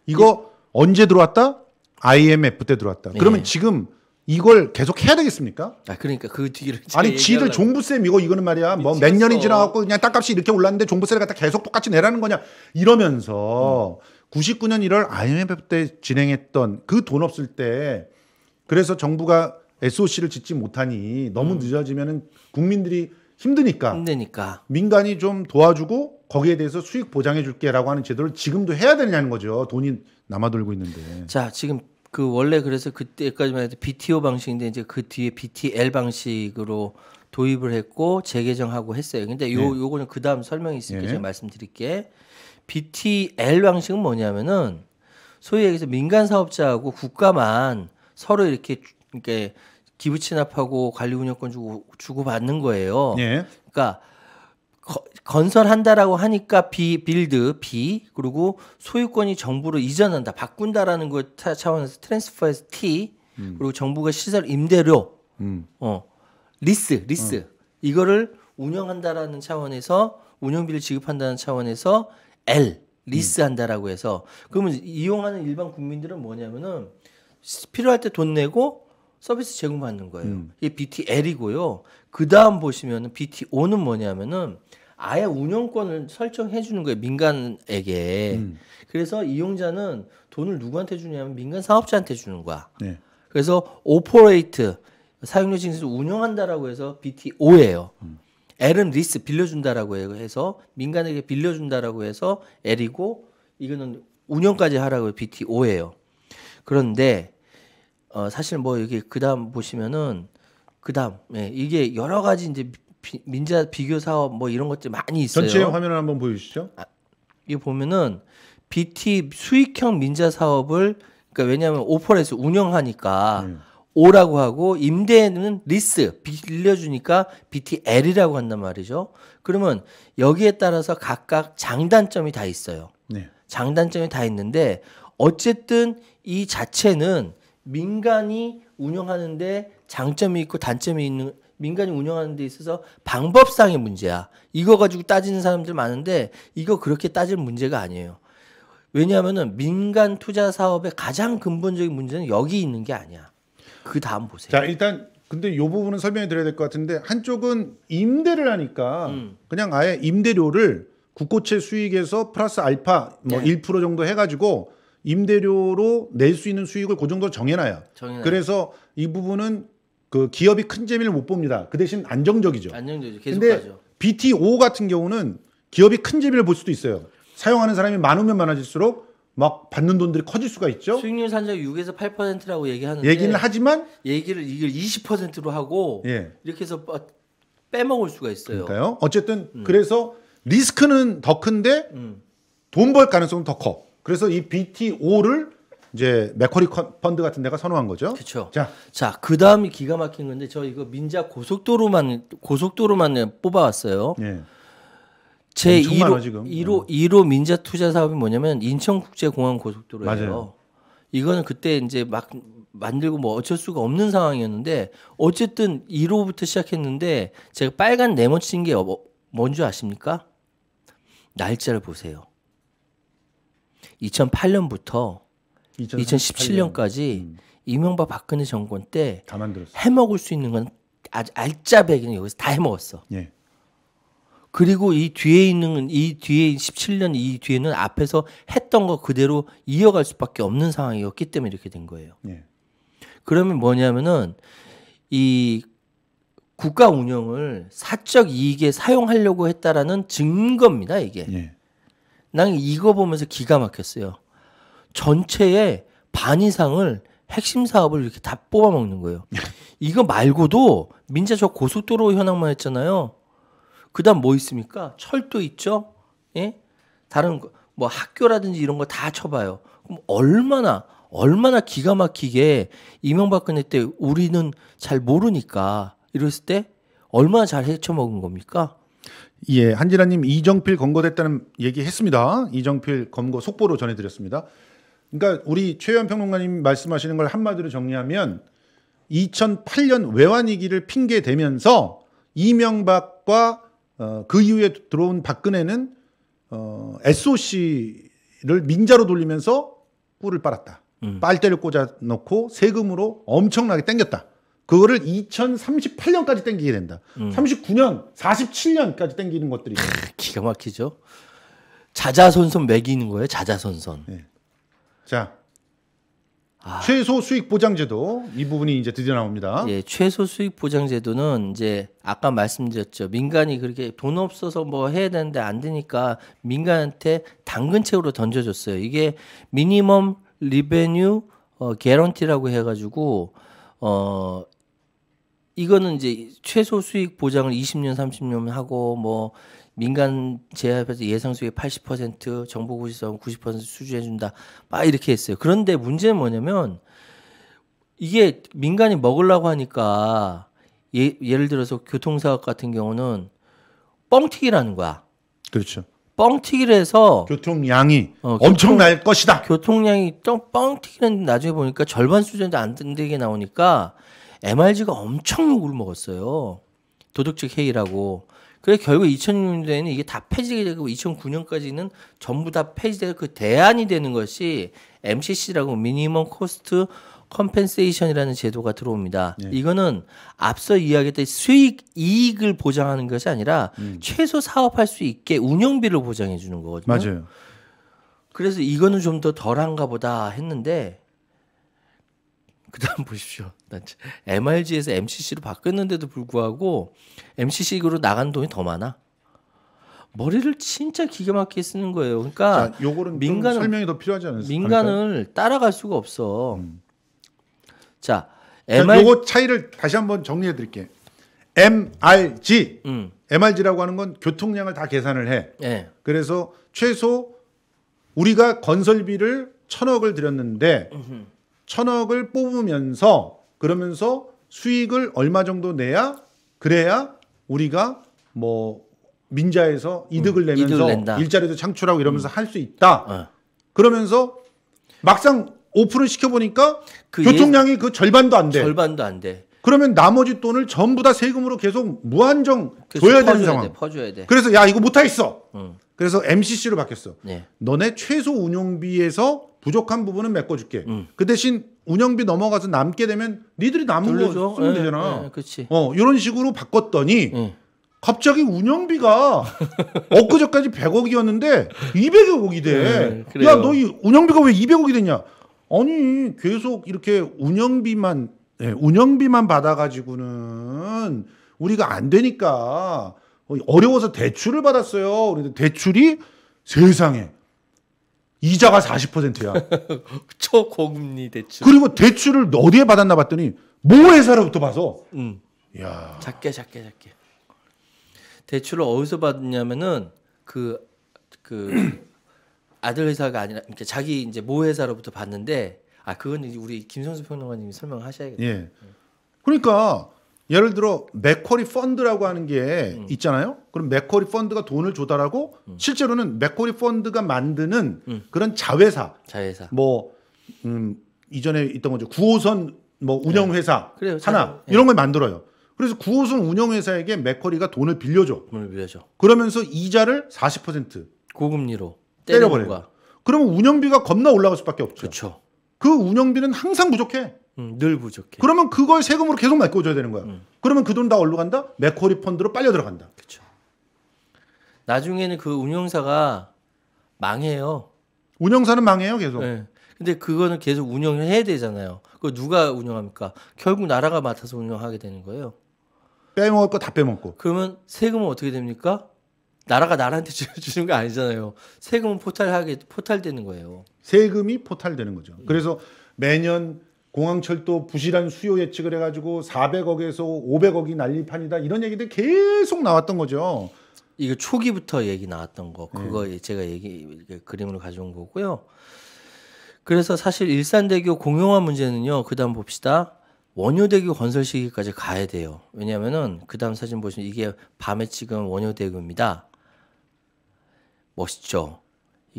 이거 예. 언제 들어왔다? IMF 때 들어왔다. 네. 그러면 예. 지금 이걸 계속 해야 되겠습니까? 아 그러니까 그 뒤를 아니 지들 종부세 미거 이거는 말이야 뭐 몇 년이 지나갖고 그냥 땅값이 이렇게 올랐는데 종부세를 갖다 계속 똑같이 내라는 거냐 이러면서 음. 99년 1월 IMF 때 진행했던 그 돈 없을 때 그래서 정부가 SOC를 짓지 못하니 너무 음. 늦어지면은 국민들이 힘드니까. 힘드니까. 민간이 좀 도와주고 거기에 대해서 수익 보장해 줄게라고 하는 제도를 지금도 해야 되냐는 거죠. 돈이 남아돌고 있는데. 자, 지금 그 원래 그래서 그때까지만 해도 BTO 방식인데 이제 그 뒤에 BTL 방식으로 도입을 했고 재개정하고 했어요. 근데 요 네. 요거는 그다음 설명이 있으니까 네. 예. 제가 말씀드릴게. BTL 방식은 뭐냐면은 소위 얘기해서 민간 사업자하고 국가만 서로 이렇게 이렇게 기부 진납하고 관리 운영권 주고 주고 받는 거예요. 예. 그러니까 거, 건설한다라고 하니까 비 빌드 비 그리고 소유권이 정부로 이전한다 바꾼다라는 걸 그 차, 원에서 트랜스퍼에서 T 음. 그리고 정부가 시설 임대료 음. 어 리스 리스 음. 이거를 운영한다라는 차원에서 운영비를 지급한다는 차원에서 L 리스한다라고 해서 그러면 이용하는 일반 국민들은 뭐냐면은 필요할 때 돈 내고 서비스 제공받는 거예요. 음. 이게 BTL이고요. 그 다음 보시면은 BTO는 뭐냐면은 아예 운영권을 설정해 주는 거예요 민간에게. 음. 그래서 이용자는 돈을 누구한테 주냐면 민간 사업자한테 주는 거야. 네. 그래서 오퍼레이트 사용료 징수를 운영한다라고 해서 BTO예요. 음. L은 리스 빌려준다라고 해서 민간에게 빌려준다라고 해서 L이고 이거는 운영까지 하라고 BTO예요. 그런데 어, 사실 뭐 여기 그다음 보시면은 그다음 예, 이게 여러 가지 이제 비, 민자 비교 사업 뭐 이런 것들 많이 있어요. 전체 화면을 한번 보여주시죠. 아, 이 보면은 BT 수익형 민자 사업을 그러니까 왜냐하면 오퍼레스 이 운영하니까 음. O라고 하고 임대는 리스 빌려주니까 BTL이라고 한단 말이죠. 그러면 여기에 따라서 각각 장단점이 다 있어요. 네. 장단점이 다 있는데 어쨌든 이 자체는 민간이 운영하는데 장점이 있고 단점이 있는 민간이 운영하는 데 있어서 방법상의 문제야. 이거 가지고 따지는 사람들 많은데 이거 그렇게 따질 문제가 아니에요. 왜냐하면은 민간 투자 사업의 가장 근본적인 문제는 여기 있는 게 아니야. 그 다음 보세요. 자 일단 근데 요 부분은 설명해 드려야 될 것 같은데 한쪽은 임대를 하니까 음. 그냥 아예 임대료를 국고채 수익에서 플러스 알파 뭐1% 네. 정도 해가지고 임대료로 낼 수 있는 수익을 그 정도로 정해놔요. 정해놔요. 그래서 이 부분은 그 기업이 큰 재미를 못 봅니다. 그 대신 안정적이죠. 안정적이죠. 계속 근데 가죠. BT5 같은 경우는 기업이 큰 재미를 볼 수도 있어요. 사용하는 사람이 많으면 많아질수록 막 받는 돈들이 커질 수가 있죠. 수익률 산정 6에서 8%라고 얘기하는 얘기는 하지만 얘기를 이걸 20%로 하고 예. 이렇게 해서 빼먹을 수가 있어요. 그러니까요. 어쨌든 음. 그래서 리스크는 더 큰데 음. 돈벌 가능성은 더 커. 그래서 이 BTO를 이제 맥커리 펀드 같은 데가 선호한 거죠. 그렇죠. 자, 자 그다음이 기가 막힌 건데 저 이거 민자 고속도로만 고속도로만 예, 뽑아왔어요. 예. 제 1호 1호 1호 민자 투자 사업이 뭐냐면 인천국제공항 고속도로예요. 맞아요. 이거는 그때 이제 막 만들고 뭐 어쩔 수가 없는 상황이었는데 어쨌든 1호부터 시작했는데 제가 빨간 네모친 게 어, 뭔지 아십니까? 날짜를 보세요. 2008년부터 2018년. 2017년까지 음. 이명박 박근혜 정권 때 해먹을 수 있는 건 아주 알짜배기는 여기서 다 해먹었어. 예. 그리고 이 뒤에 있는 이 뒤에 17년 이 뒤에는 앞에서 했던 거 그대로 이어갈 수밖에 없는 상황이었기 때문에 이렇게 된 거예요. 예. 그러면 뭐냐면은 이 국가 운영을 사적 이익에 사용하려고 했다라는 증거입니다. 이게. 예. 난 이거 보면서 기가 막혔어요. 전체의 반 이상을 핵심 사업을 이렇게 다 뽑아먹는 거예요. 이거 말고도 민자 저 고속도로 현황만 했잖아요. 그다음 뭐 있습니까? 철도 있죠. 예? 다른 거, 뭐 학교라든지 이런 거 다 쳐봐요. 그럼 얼마나 얼마나 기가 막히게 이명박근혜 때 우리는 잘 모르니까 이랬을 때 얼마나 잘 헤쳐먹은 겁니까? 예, 한지라님 이정필 검거됐다는 얘기했습니다. 이정필 검거 속보로 전해드렸습니다. 그러니까 우리 최현 평론가님 말씀하시는 걸 한마디로 정리하면 2008년 외환위기를 핑계 대면서 이명박과 어, 그 이후에 들어온 박근혜는 어, SOC를 민자로 돌리면서 꿀을 빨았다. 음. 빨대를 꽂아 놓고 세금으로 엄청나게 땡겼다. 그거를 2038년까지 땡기게 된다. 음. 39년, 47년까지 땡기는 것들이. 크, 기가 막히죠. 자자손손 매기는 거예요. 자자손손. 네. 자. 아. 최소 수익 보장제도 이 부분이 이제 드디어 나옵니다. 예, 최소 수익 보장제도는 이제 아까 말씀드렸죠. 민간이 그렇게 돈 없어서 뭐 해야 되는데 안 되니까 민간한테 당근채로 던져줬어요. 이게 미니멈 리베뉴 어, 개런티라고 해가지고 어 이거는 이제 최소 수익 보장을 20년, 30년 하고 뭐 민간 제약에서 예상 수익의 80% 정보 고시성 90% 수주해 준다. 막 이렇게 했어요. 그런데 문제는 뭐냐면 이게 민간이 먹으려고 하니까 예, 예를 들어서 교통사업 같은 경우는 뻥튀기라는 거야. 그렇죠. 뻥튀기를 해서 교통량이 어, 엄청날 교통, 것이다. 교통량이 뻥튀기는 나중에 보니까 절반 수준도 안 되게 나오니까 MRG가 엄청 욕을 먹었어요. 도덕적 해이라고. 그래 결국 2006년에는 이게 다 폐지되고 2009년까지는 전부 다 폐지되고 그 대안이 되는 것이 MCC라고 미니멈 코스트 컴펜세이션이라는 제도가 들어옵니다. 네. 이거는 앞서 이야기했던 수익 이익을 보장하는 것이 아니라 음. 최소 사업할 수 있게 운영비를 보장해 주는 거거든요. 맞아요. 그래서 이거는 좀 더 덜한가 보다 했는데 그다음 보십시오. MRG에서 MCC로 바뀌었는데도 불구하고 MCC로 나간 돈이 더 많아. 머리를 진짜 기가 막히게 쓰는 거예요. 그러니까 자, 요거는 민간 설명이 더 필요하지 않습니까? 민간을 따라갈 수가 없어. 음. 자, MR 요거 차이를 다시 한번 정리해 드릴게. MRG. 음. MRG라고 하는 건 교통량을 다 계산을 해. 네. 그래서 최소 우리가 건설비를 천억을 들였는데 천억을 뽑으면서 그러면서 수익을 얼마 정도 내야 그래야 우리가 뭐 민자에서 이득을 음, 내면서 일자리도 창출하고 이러면서 음. 할수 있다. 어. 그러면서 막상 오픈을 시켜보니까 그 교통량이 예... 그 절반도 안 돼. 절반도 안 돼. 그러면 나머지 돈을 전부 다 세금으로 계속 무한정 줘야 되는 상황. 돼, 퍼줘야 돼. 그래서 야 이거 못하겠어. 음. 그래서 MCC로 바뀌었어. 네. 너네 최소 운용비에서 부족한 부분은 메꿔줄게. 음. 그 대신 운영비 넘어가서 남게 되면 니들이 남은 돌려줘. 거 쓰면 네, 되잖아. 네, 예, 그렇어 이런 식으로 바꿨더니 네. 갑자기 운영비가 엊그저까지 100억이었는데 200억이 돼. 야 너 이 운영비가 왜 200억이 됐냐? 아니 계속 이렇게 운영비만 운영비만 받아가지고는 우리가 안 되니까 어려워서 대출을 받았어요. 그런데 대출이 세상에 이자가 40%야. 초고금리 대출. 그리고 대출을 어디에 받았나 봤더니 모 회사로부터 봐서. 음. 야. 작게 작게 작게. 대출을 어디서 받냐면은 그그 그, 그 아들 회사가 아니라 그러니 자기 이제 모 회사로부터 받는데 아 그건 이제 우리 김성수 평론가님이 설명하셔야겠다. 예. 그러니까 예를 들어 맥쿼리 펀드라고 하는 게 음. 있잖아요. 그럼 맥쿼리 펀드가 돈을 조달하고 음. 실제로는 맥쿼리 펀드가 만드는 음. 그런 자회사, 자회사, 뭐 음, 이전에 있던 거죠. 구호선뭐 네. 운영회사 네. 하나 네. 이런 걸 만들어요. 그래서 구호선 운영회사에게 맥쿼리가 돈을 빌려줘. 돈을 빌려줘. 그러면서 이자를 40% 고금리로 때려버려요. 거야. 그러면 운영비가 겁나 올라갈 수밖에 없죠. 그쵸. 그 운영비는 항상 부족해. 음, 늘 부족해. 그러면 그걸 세금으로 계속 메꿔줘야 되는 거야. 음. 그러면 그 돈 다 어디로 간다? 맥쿼리 펀드로 빨려 들어간다. 그렇죠. 나중에는 그 운영사가 망해요. 운영사는 망해요, 계속. 네. 근데 그거는 계속 운영을 해야 되잖아요. 그거 누가 운영합니까? 결국 나라가 맡아서 운영하게 되는 거예요. 빼먹을 거 다 빼먹고. 그러면 세금은 어떻게 됩니까? 나라가 나라한테 주는 거 아니잖아요. 세금은 포탈하게 포탈되는 거예요. 세금이 포탈되는 거죠. 그래서 매년 공항철도 부실한 수요 예측을 해가지고 400억에서 500억이 난리판이다 이런 얘기들 계속 나왔던 거죠. 이거 초기부터 얘기 나왔던 거 네. 그거 네. 제가 얘기 그림으로 가져온 거고요. 그래서 사실 일산대교 공용화 문제는요. 그다음 봅시다. 원효대교 건설 시기까지 가야 돼요. 왜냐면은 그다음 사진 보시면 이게 밤에 찍은 원효대교입니다. 멋있죠.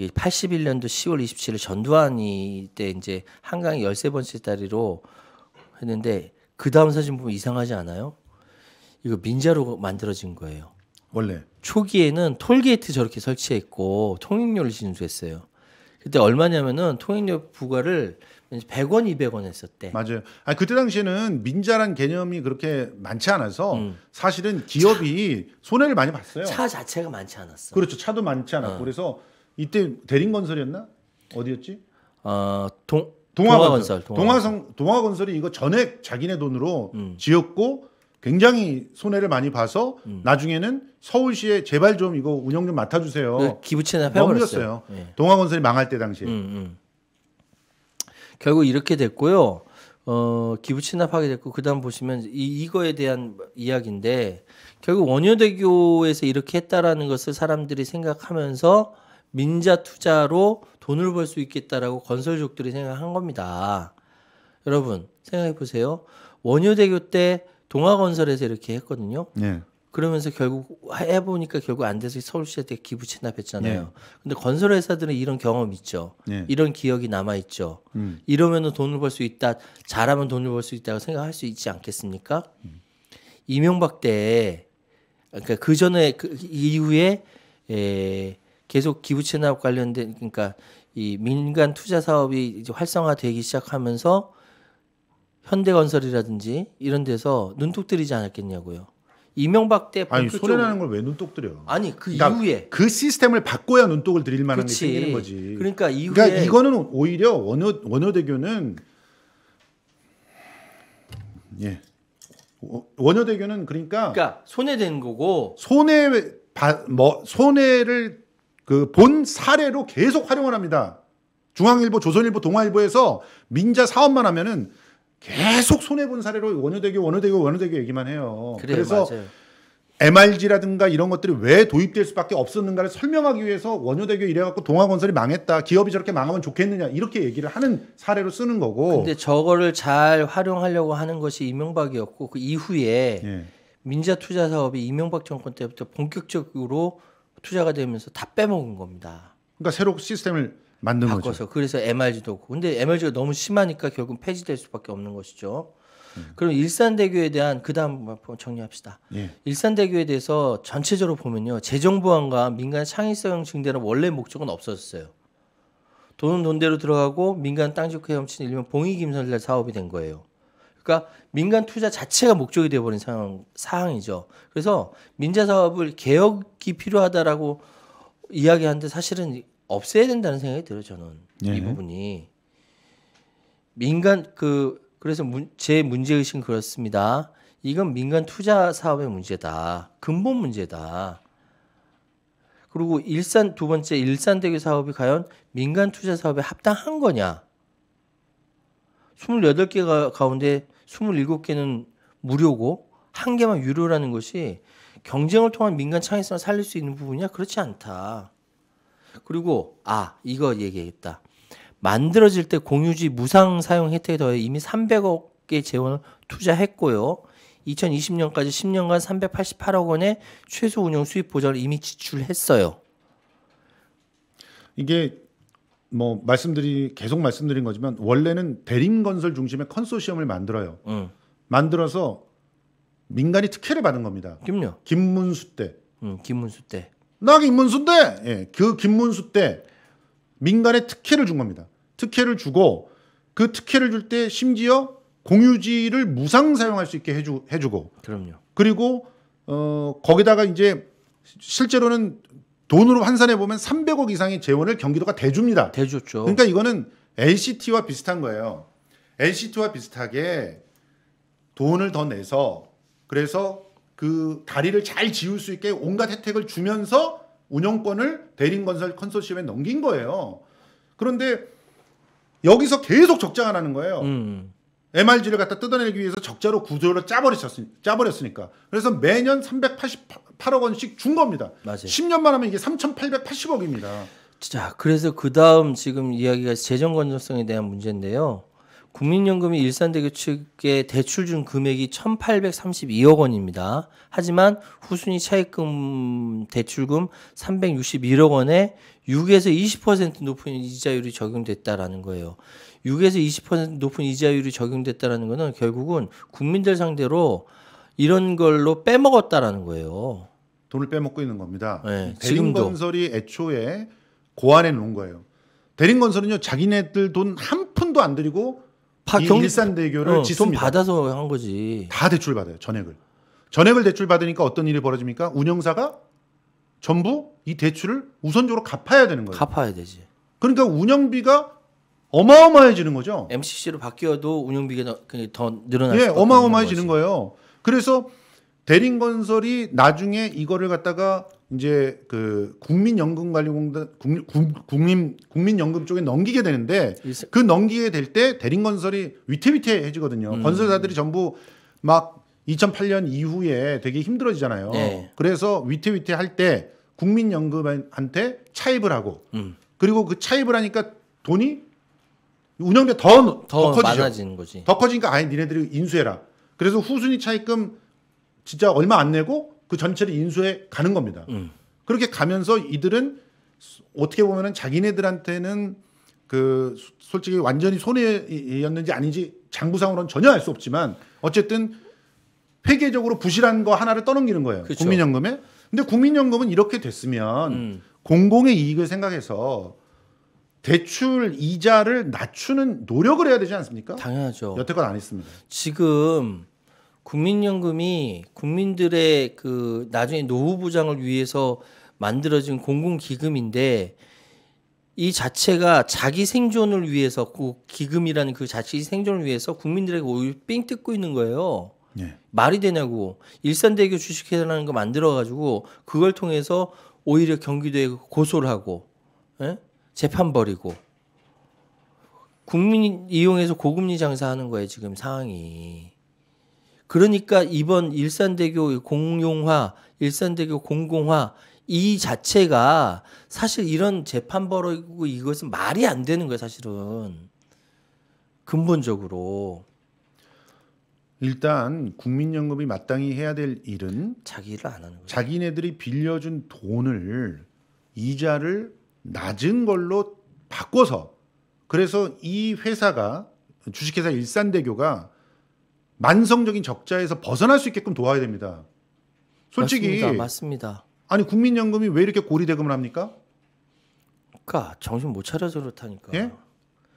81년도 10월 27일 전두환이 때 이제 한강 열세 번째 다리로 했는데 그 다음 사진 보면 이상하지 않아요? 이거 민자로 만들어진 거예요. 원래 초기에는 톨게이트 저렇게 설치했고 통행료를 진수했어요. 그때 얼마냐면은 통행료 부과를 100원, 200원 했었대. 맞아요. 아 그때 당시에는 민자란 개념이 그렇게 많지 않아서 음. 사실은 기업이 차, 손해를 많이 봤어요. 차 자체가 많지 않았어. 그렇죠. 차도 많지 않았고 어. 그래서 이때 대림건설이었나? 어디였지? 어, 동 동화건설. 동화성 동화건설이 이거 전액 자기네 돈으로 음. 지었고 굉장히 손해를 많이 봐서 음. 나중에는 서울시에 제발 좀 이거 운영 좀 맡아주세요. 그 네, 기부채납 해버렸어요. 예. 네. 동화건설이 망할 때 당시에. 음, 음, 결국 이렇게 됐고요. 어, 기부친납하게 됐고 그다음 보시면 이 이거에 대한 이야기인데 결국 원효대교에서 이렇게 했다라는 것을 사람들이 생각하면서 민자 투자로 돈을 벌 수 있겠다라고 건설족들이 생각한 겁니다. 여러분 생각해 보세요. 원효대교 때동화건설에서 이렇게 했거든요. 네. 그러면서 결국 해보니까 결국 안 돼서 서울시한테 기부 채납했잖아요그런데 네. 건설회사들은 이런 경험 있죠. 네. 이런 기억이 남아 있죠. 음. 이러면 돈을 벌 수 있다. 잘하면 돈을 벌 수 있다고 생각할 수 있지 않겠습니까? 음. 이명박 때 그러니까 그 전에 그 이후에 에, 계속 기부 채납 관련된 그러니까 이 민간 투자 사업이 이제 활성화되기 시작하면서 현대건설이라든지 이런 데서 눈독 들이지 않았겠냐고요. 이명박 때 아니 소리 나는 걸 왜 눈독 들여? 아니 그 그러니까 이후에 그 시스템을 바꿔야 눈독을 들일 만한 그치. 게 생기는 거지. 그러니까 이후에 그러니까 이거는 오히려 원효 원효대교는 예 원효대교는 그러니까 그러니까 손해된 거고 손해 바, 뭐 손해를 그본 사례로 계속 활용을 합니다. 중앙일보, 조선일보, 동아일보에서 민자 사업만 하면은 계속 손해 본 사례로 원효대교, 원효대교, 원효대교 얘기만 해요. 그래요, 그래서 맞아요. MRG라든가 이런 것들이 왜 도입될 수밖에 없었는가를 설명하기 위해서 원효대교 이래갖고 동아건설이 망했다. 기업이 저렇게 망하면 좋겠느냐. 이렇게 얘기를 하는 사례로 쓰는 거고. 근데 저거를 잘 활용하려고 하는 것이 이명박이었고 그 이후에 예. 민자 투자 사업이 이명박 정권 때부터 본격적으로 투자가 되면서 다 빼먹은 겁니다. 그러니까 새로 시스템을 만든 바꿔서. 거죠. 그래서 MRG도 없고. 근데 MRG가 너무 심하니까 결국 폐지될 수밖에 없는 것이죠. 음. 그럼 일산대교에 대한 그다음 정리합시다. 예. 일산대교에 대해서 전체적으로 보면요. 재정보안과 민간 창의성 증대는 원래 목적은 없었어요. 돈은 돈대로 들어가고 민간 땅주크 헤치는 일명 봉익김선례 사업이 된 거예요. 그러니까 민간 투자 자체가 목적이 되어버린 상황, 상황이죠. 그래서 민자 사업을 개혁이 필요하다라고 이야기하는데 사실은 없애야 된다는 생각이 들어요. 저는 네. 이 부분이 민간 그 그래서 문, 제 문제 의식은 그렇습니다. 이건 민간 투자 사업의 문제다. 근본 문제다. 그리고 일산 두 번째 일산대교 사업이 과연 민간 투자 사업에 합당한 거냐? 28개가 가운데 27개는 무료고 한 개만 유료라는 것이 경쟁을 통한 민간 창의성을 살릴 수 있는 부분이냐? 그렇지 않다. 그리고 아, 이거 얘기했다. 만들어질 때 공유지 무상 사용 혜택에 더해 이미 300억 개 재원을 투자했고요. 2020년까지 10년간 388억 원의 최소 운영 수입 보전을 이미 지출했어요. 이게 뭐말씀들이 계속 말씀드린 거지만 원래는 대림 건설 중심의 컨소시엄을 만들어요. 음. 만들어서 민간이 특혜를 받은 겁니다. 그요 김문수 때. 음, 김문수 때. 나 김문수 때. 예, 그 김문수 때 민간에 특혜를 준 겁니다. 특혜를 주고 그 특혜를 줄 때 심지어 공유지를 무상 사용할 수 있게 해주, 해주고. 그럼요. 그리고 어, 거기다가 이제 실제로는 돈으로 환산해 보면 300억 이상의 재원을 경기도가 대줍니다. 대줬죠. 그러니까 이거는 LCT와 비슷한 거예요. LCT와 비슷하게 돈을 더 내서 그래서 그 다리를 잘지울수 있게 온갖 혜택을 주면서 운영권을 대림건설 컨소시엄에 넘긴 거예요. 그런데 여기서 계속 적자가 나는 거예요. 음. MRG를 갖다 뜯어내기 위해서 적자로 구조를 짜버렸으니까. 그래서 매년 380, 8억 원씩 준 겁니다. 맞아요. 10년만 하면 이게 3,880억입니다. 자, 그래서 그 다음 지금 이야기가 재정 건전성에 대한 문제인데요. 국민연금이 일산대교 측에 대출 준 금액이 1,832억 원입니다. 하지만 후순위 차입금 대출금 361억 원에 6에서 20% 높은 이자율이 적용됐다라는 거예요. 6에서 20% 높은 이자율이 적용됐다라는 거는 결국은 국민들 상대로 이런 걸로 빼먹었다라는 거예요. 돈을 빼먹고 있는 겁니다. 네, 대림건설이 애초에 고안해 놓은 거예요. 대림건설은요 자기네들 돈 한 푼도 안 들이고 경... 일산대교를 어, 짓습니다. 돈 받아서 한 거지. 다 대출 받아요 전액을. 전액을 대출 받으니까 어떤 일이 벌어집니까? 운영사가 전부 이 대출을 우선적으로 갚아야 되는 거예요. 갚아야 되지. 그러니까 운영비가 어마어마해지는 거죠. MCC로 바뀌어도 운영비가 더 늘어날 예, 어마어마해지는 거예요. 그래서 대림건설이 나중에 이거를 갖다가 이제 그 국민연금관리공단 국민, 국민 국민연금 쪽에 넘기게 되는데 그 넘기게 될 때 대림건설이 위태위태해지거든요. 음. 건설사들이 전부 막 2008년 이후에 되게 힘들어지잖아요. 네. 그래서 위태위태할 때 국민연금한테 차입을 하고 음. 그리고 그 차입을 하니까 돈이 운영비 더, 더, 더 커지죠. 많아지는 거지. 더 커지니까 아예 니네들이 인수해라. 그래서 후순위 차입금 진짜 얼마 안 내고 그 전체를 인수해 가는 겁니다. 음. 그렇게 가면서 이들은 어떻게 보면은 자기네들한테는 그 솔직히 완전히 손해였는지 아닌지 장부상으로는 전혀 알 수 없지만 어쨌든 회계적으로 부실한 거 하나를 떠넘기는 거예요. 그쵸. 국민연금에. 근데 국민연금은 이렇게 됐으면 음. 공공의 이익을 생각해서 대출 이자를 낮추는 노력을 해야 되지 않습니까? 당연하죠. 여태껏 안 했습니다. 지금 국민연금이 국민들의 그 나중에 노후 보장을 위해서 만들어진 공공 기금인데 이 자체가 자기 생존을 위해서 그 기금이라는 그 자기 생존을 위해서 국민들에게 오히려 삥 뜯고 있는 거예요. 예. 말이 되냐고 일산대교 주식회사라는 거 만들어가지고 그걸 통해서 오히려 경기도에 고소를 하고 에? 예? 재판 벌이고 국민 이용해서 고금리 장사하는 거예요 지금 상황이. 그러니까 이번 일산대교 공용화, 일산대교 공공화 이 자체가 사실 이런 재판 벌이고 이것은 말이 안 되는 거예요, 사실은. 근본적으로. 일단 국민연금이 마땅히 해야 될 일은 자기를 안 하는 거예요. 자기네들이 빌려준 돈을 이자를 낮은 걸로 바꿔서 그래서 이 회사가 주식회사 일산대교가 만성적인 적자에서 벗어날 수 있게끔 도와야 됩니다. 솔직히 맞습니다. 맞습니다. 아니 국민연금이 왜 이렇게 고리 대금을 합니까? 그러니까 정신 못 차려서 그렇다니까. 예?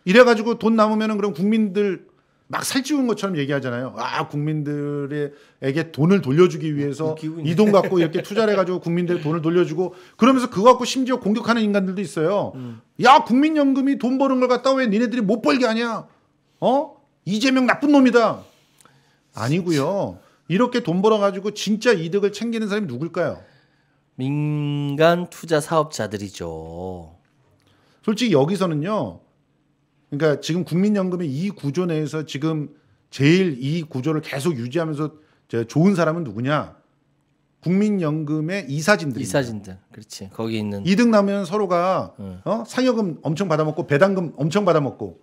이래 가지고 돈 남으면은 그럼 국민들 막살찌우는 것처럼 얘기하잖아요. 아 국민들에게 돈을 돌려주기 위해서 아, 이돈 갖고 이렇게 투자를 해가지고 국민들 돈을 돌려주고 그러면서 그거 갖고 심지어 공격하는 인간들도 있어요. 음. 야 국민연금이 돈 버는 걸 갖다 왜 니네들이 못 벌게 하냐? 어 이재명 나쁜 놈이다. 아니고요. 이렇게 돈 벌어 가지고 진짜 이득을 챙기는 사람이 누굴까요? 민간 투자 사업자들이죠. 솔직히 여기서는요. 그러니까 지금 국민연금의 이 구조 내에서 지금 제일 이 구조를 계속 유지하면서 좋은 사람은 누구냐? 국민연금의 이사진들. 이사진들. 그렇지. 거기 있는 이득 나면 서로가 응. 어? 상여금 엄청 받아먹고 배당금 엄청 받아먹고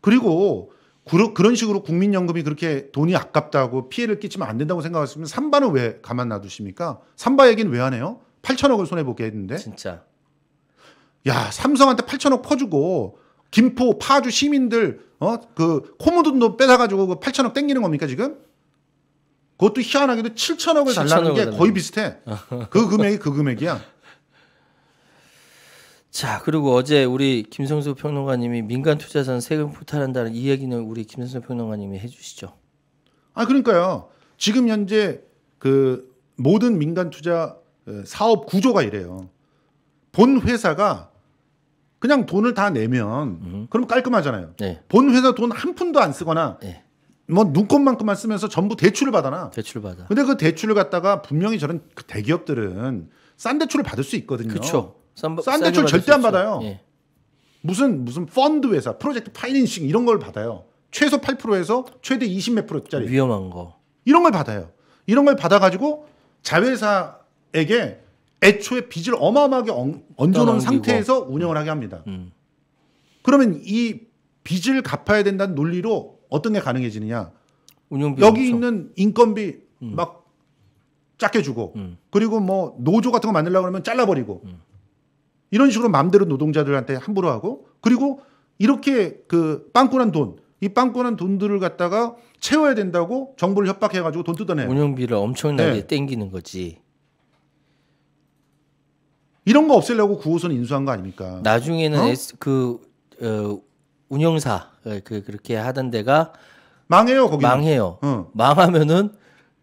그리고 그런 식으로 국민연금이 그렇게 돈이 아깝다고 피해를 끼치면 안 된다고 생각하시면 삼바는 왜 가만 놔두십니까? 삼바 얘기는 왜안 해요? 8천억을 손해보게 했는데. 진짜. 야, 삼성한테 8천억 퍼주고 김포, 파주 시민들 어? 그코모은도빼어가지고그 8천억 땡기는 겁니까 지금? 그것도 희한하게도 7천억을 달라는 7천억을 게 달라는 거의 비슷해. 그 금액이 그 금액이야. 자, 그리고 어제 우리 김성수 평론가님이 민간 투자자는 세금 포탈한다는 이 얘기는 우리 김성수 평론가님이 해주시죠. 아, 그러니까요. 지금 현재 그 모든 민간 투자 어, 사업 구조가 이래요. 본 회사가 그냥 돈을 다 내면 음. 그럼 깔끔하잖아요. 네. 본 회사 돈 한 푼도 안 쓰거나 네. 뭐 눈꽃만큼만 쓰면서 전부 대출을 받아나. 대출 받아. 근데 그 대출을 갖다가 분명히 저런 그 대기업들은 싼 대출을 받을 수 있거든요. 그렇죠. 싼 대출 절대 안 받아요. 예. 무슨 무슨 펀드 회사, 프로젝트 파이낸싱 이런 걸 받아요. 최소 8%에서 최대 20몇 프로짜리 위험한 거 이런 걸 받아요. 이런 걸 받아가지고 자회사에게 애초에 빚을 어마어마하게 엉, 얹어놓은 상태에서 운영을 하게 합니다. 음. 그러면 이 빚을 갚아야 된다는 논리로 어떤 게 가능해지느냐? 여기 없어. 있는 인건비 음. 막짝게 주고 음. 그리고 뭐 노조 같은 거 만들려고 그러면 잘라버리고 음. 이런 식으로 마음대로 노동자들한테 함부로 하고 그리고 이렇게 그 빵꾸난 돈, 이 빵꾸난 돈들을 갖다가 채워야 된다고 정부를 협박해가지고 돈 뜯어내. 운영비를 엄청나게 네. 땡기는 거지. 이런 거 없애려고 구호선 인수한 거 아닙니까? 나중에는 어? S, 그 어, 운영사 어, 그 그렇게 하던 데가 망해요 거기 망해요. 어. 망하면은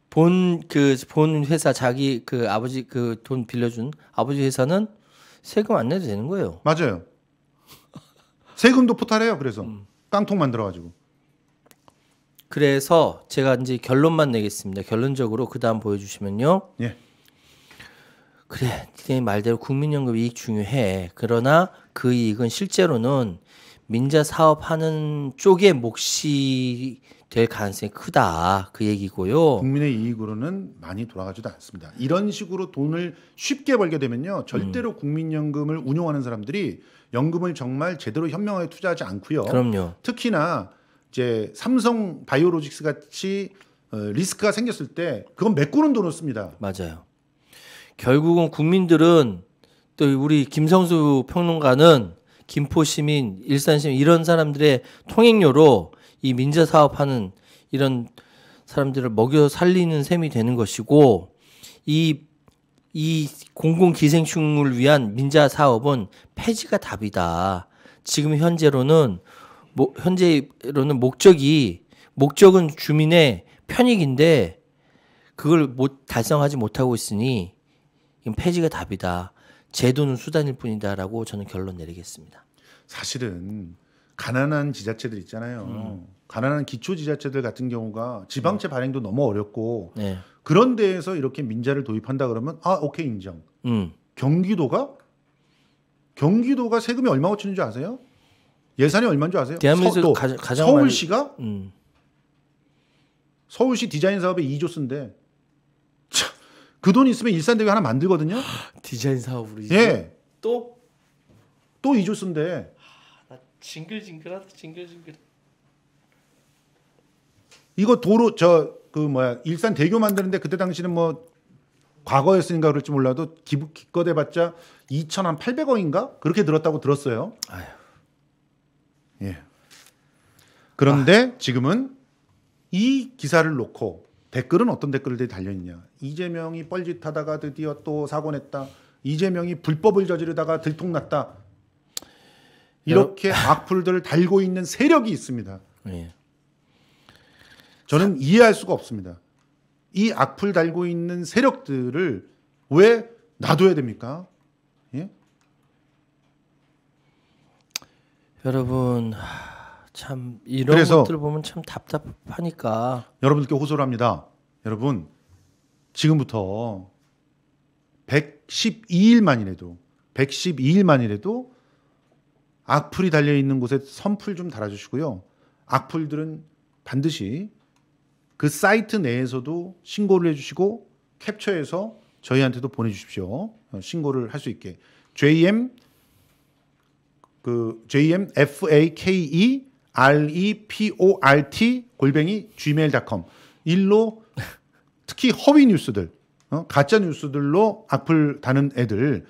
본 그본 그, 회사 자기 그 아버지 그 돈 빌려준 아버지 회사는 세금 안 내도 되는 거예요. 맞아요. 세금도 포탈해요. 그래서 음. 깡통 만들어 가지고. 그래서 제가 이제 결론만 내겠습니다. 결론적으로 그 다음 보여주시면요. 예. 그래, 네 말대로 국민연금 이익 중요해. 그러나 그 이익은 실제로는 민자 사업하는 쪽에 몫이 될 가능성이 크다 그 얘기고요. 국민의 이익으로는 많이 돌아가지도 않습니다. 이런 식으로 돈을 쉽게 벌게 되면요, 절대로 음. 국민연금을 운용하는 사람들이 연금을 정말 제대로 현명하게 투자하지 않고요. 그럼요. 특히나 이제 삼성 바이오로직스 같이 어, 리스크가 생겼을 때 그건 메꾸는 돈을 씁니다. 맞아요. 결국은 국민들은 또 우리 김성수 평론가는 김포 시민, 일산 시민 이런 사람들의 통행료로 이 민자 사업하는 이런 사람들을 먹여 살리는 셈이 되는 것이고 이 이 공공 기생충을 위한 민자 사업은 폐지가 답이다. 지금 현재로는 뭐, 현재로는 목적이 목적은 주민의 편익인데 그걸 못 달성하지 못하고 있으니 폐지가 답이다. 제도는 수단일 뿐이다라고 저는 결론 내리겠습니다. 사실은 가난한 지자체들 있잖아요. 음. 가난한 기초 지자체들 같은 경우가 지방채 음. 발행도 너무 어렵고 네. 그런 데에서 이렇게 민자를 도입한다 그러면 아 오케이 인정. 음. 경기도가 경기도가 세금이 얼마 어치는 줄 아세요? 예산이 얼마인 줄 아세요? 대한민국서 가, 가장 서울시가 많이... 음. 서울시 디자인 사업에 2조 쓴데 참 그돈 있으면 일산 대교 하나 만들거든요. 디자인 사업으로 이제 예. 또? 또 이조스인데. 징글징글하다 징글징글. 이거 도로 저 그 뭐야 일산 대교 만드는데 그때 당시는 뭐 과거였으니까 그럴지 몰라도 기 기껏 해봤자 2,800억인가 그렇게 들었다고 들었어요. 아휴. 예. 그런데 아. 지금은 이 기사를 놓고 댓글은 어떤 댓글들이 달려있냐. 이재명이 뻘짓하다가 드디어 또 사고 냈다. 이재명이 불법을 저지르다가 들통났다. 이렇게 악플들을 달고 있는 세력이 있습니다. 예. 저는 이해할 수가 없습니다. 이 악플 달고 있는 세력들을 왜 놔둬야 됩니까? 예? 여러분 참 이런 그래서 것들을 보면 참 답답하니까 여러분께 호소를 합니다. 여러분 지금부터 112일만이라도 112일만이라도 악플이 달려 있는 곳에 선풀 좀 달아주시고요. 악플들은 반드시 그 사이트 내에서도 신고를 해주시고 캡처해서 저희한테도 보내주십시오. 어, 신고를 할 수 있게 JM 그 JM FAKE report 골뱅이 gmail.com 일로 특히 허위 뉴스들 어? 가짜 뉴스들로 악플 다는 애들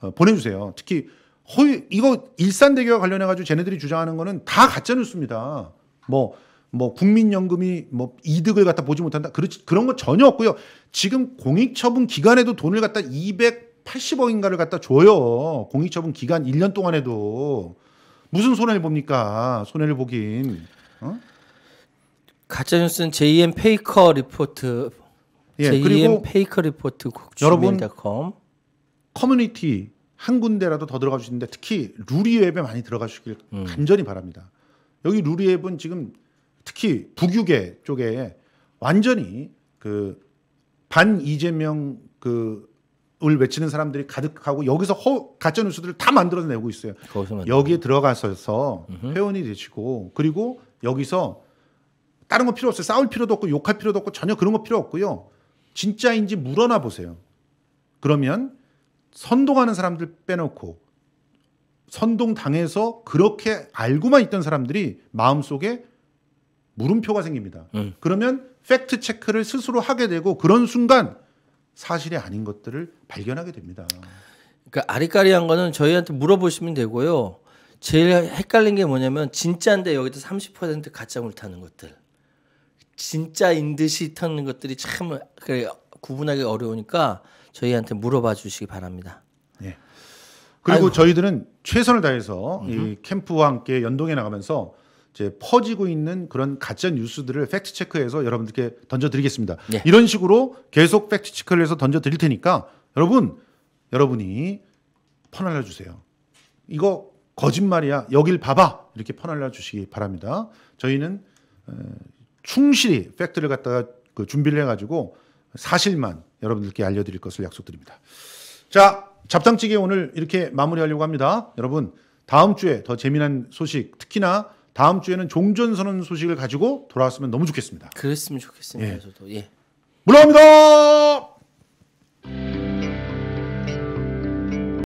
어, 보내주세요. 특히 허위 이거 일산대교와 관련해 가지고 쟤네들이 주장하는 거는 다 가짜 뉴스입니다. 뭐뭐 뭐 국민연금이 뭐 이득을 갖다 보지 못한다. 그렇 지 그런 거 전혀 없고요. 지금 공익처분 기간에도 돈을 갖다 280억인가를 갖다 줘요. 공익처분 기간 1년 동안에도 무슨 손해를 봅니까? 손해를 보긴. 어? 가짜뉴스는 JM 페이커 리포트. 예, JM 페이커 리포트 국주민닷컴 커뮤니티 한 군데라도 더 들어가 주시는데 특히 루리 앱에 많이 들어가 주시길 음. 간절히 바랍니다. 여기 루리 앱은 지금 특히 북유계 쪽에 완전히 그반 이재명 그을 외치는 사람들이 가득하고 여기서 허, 가짜 뉴스들을 다 만들어내고 있어요. 여기에 들어가서서 회원이 되시고 그리고 여기서 다른 거 필요 없어요. 싸울 필요도 없고 욕할 필요도 없고 전혀 그런 거 필요 없고요. 진짜인지 물어나 보세요. 그러면 선동하는 사람들 빼놓고 선동 당해서 그렇게 알고만 있던 사람들이 마음속에 물음표가 생깁니다. 음. 그러면 팩트 체크를 스스로 하게 되고 그런 순간 사실이 아닌 것들을 발견하게 됩니다. 그러니까 아리까리한 거는 저희한테 물어보시면 되고요. 제일 헷갈린 게 뭐냐면 진짜인데 여기다 30% 가짜물 타는 것들. 진짜인 듯이 타는 것들이 참 그래, 구분하기 어려우니까 저희한테 물어봐 주시기 바랍니다. 예. 그리고 아이고. 저희들은 최선을 다해서 이 음. 캠프와 함께 연동해 나가면서 이제 퍼지고 있는 그런 가짜 뉴스들을 팩트 체크해서 여러분들께 던져드리겠습니다. 네. 이런 식으로 계속 팩트 체크를 해서 던져드릴 테니까 여러분 여러분이 퍼날려 주세요. 이거 거짓말이야. 여길 봐봐. 이렇게 퍼날려 주시기 바랍니다. 저희는 어, 충실히 팩트를 갖다가 그 준비를 해가지고 사실만 여러분들께 알려드릴 것을 약속드립니다. 자, 잡탕찌개 오늘 이렇게 마무리하려고 합니다. 여러분, 다음 주에 더 재미난 소식, 특히나 다음 주에는 종전 선언 소식을 가지고 돌아왔으면 너무 좋겠습니다. 그랬으면 좋겠습니다. 예. 저도 예. 물러갑니다.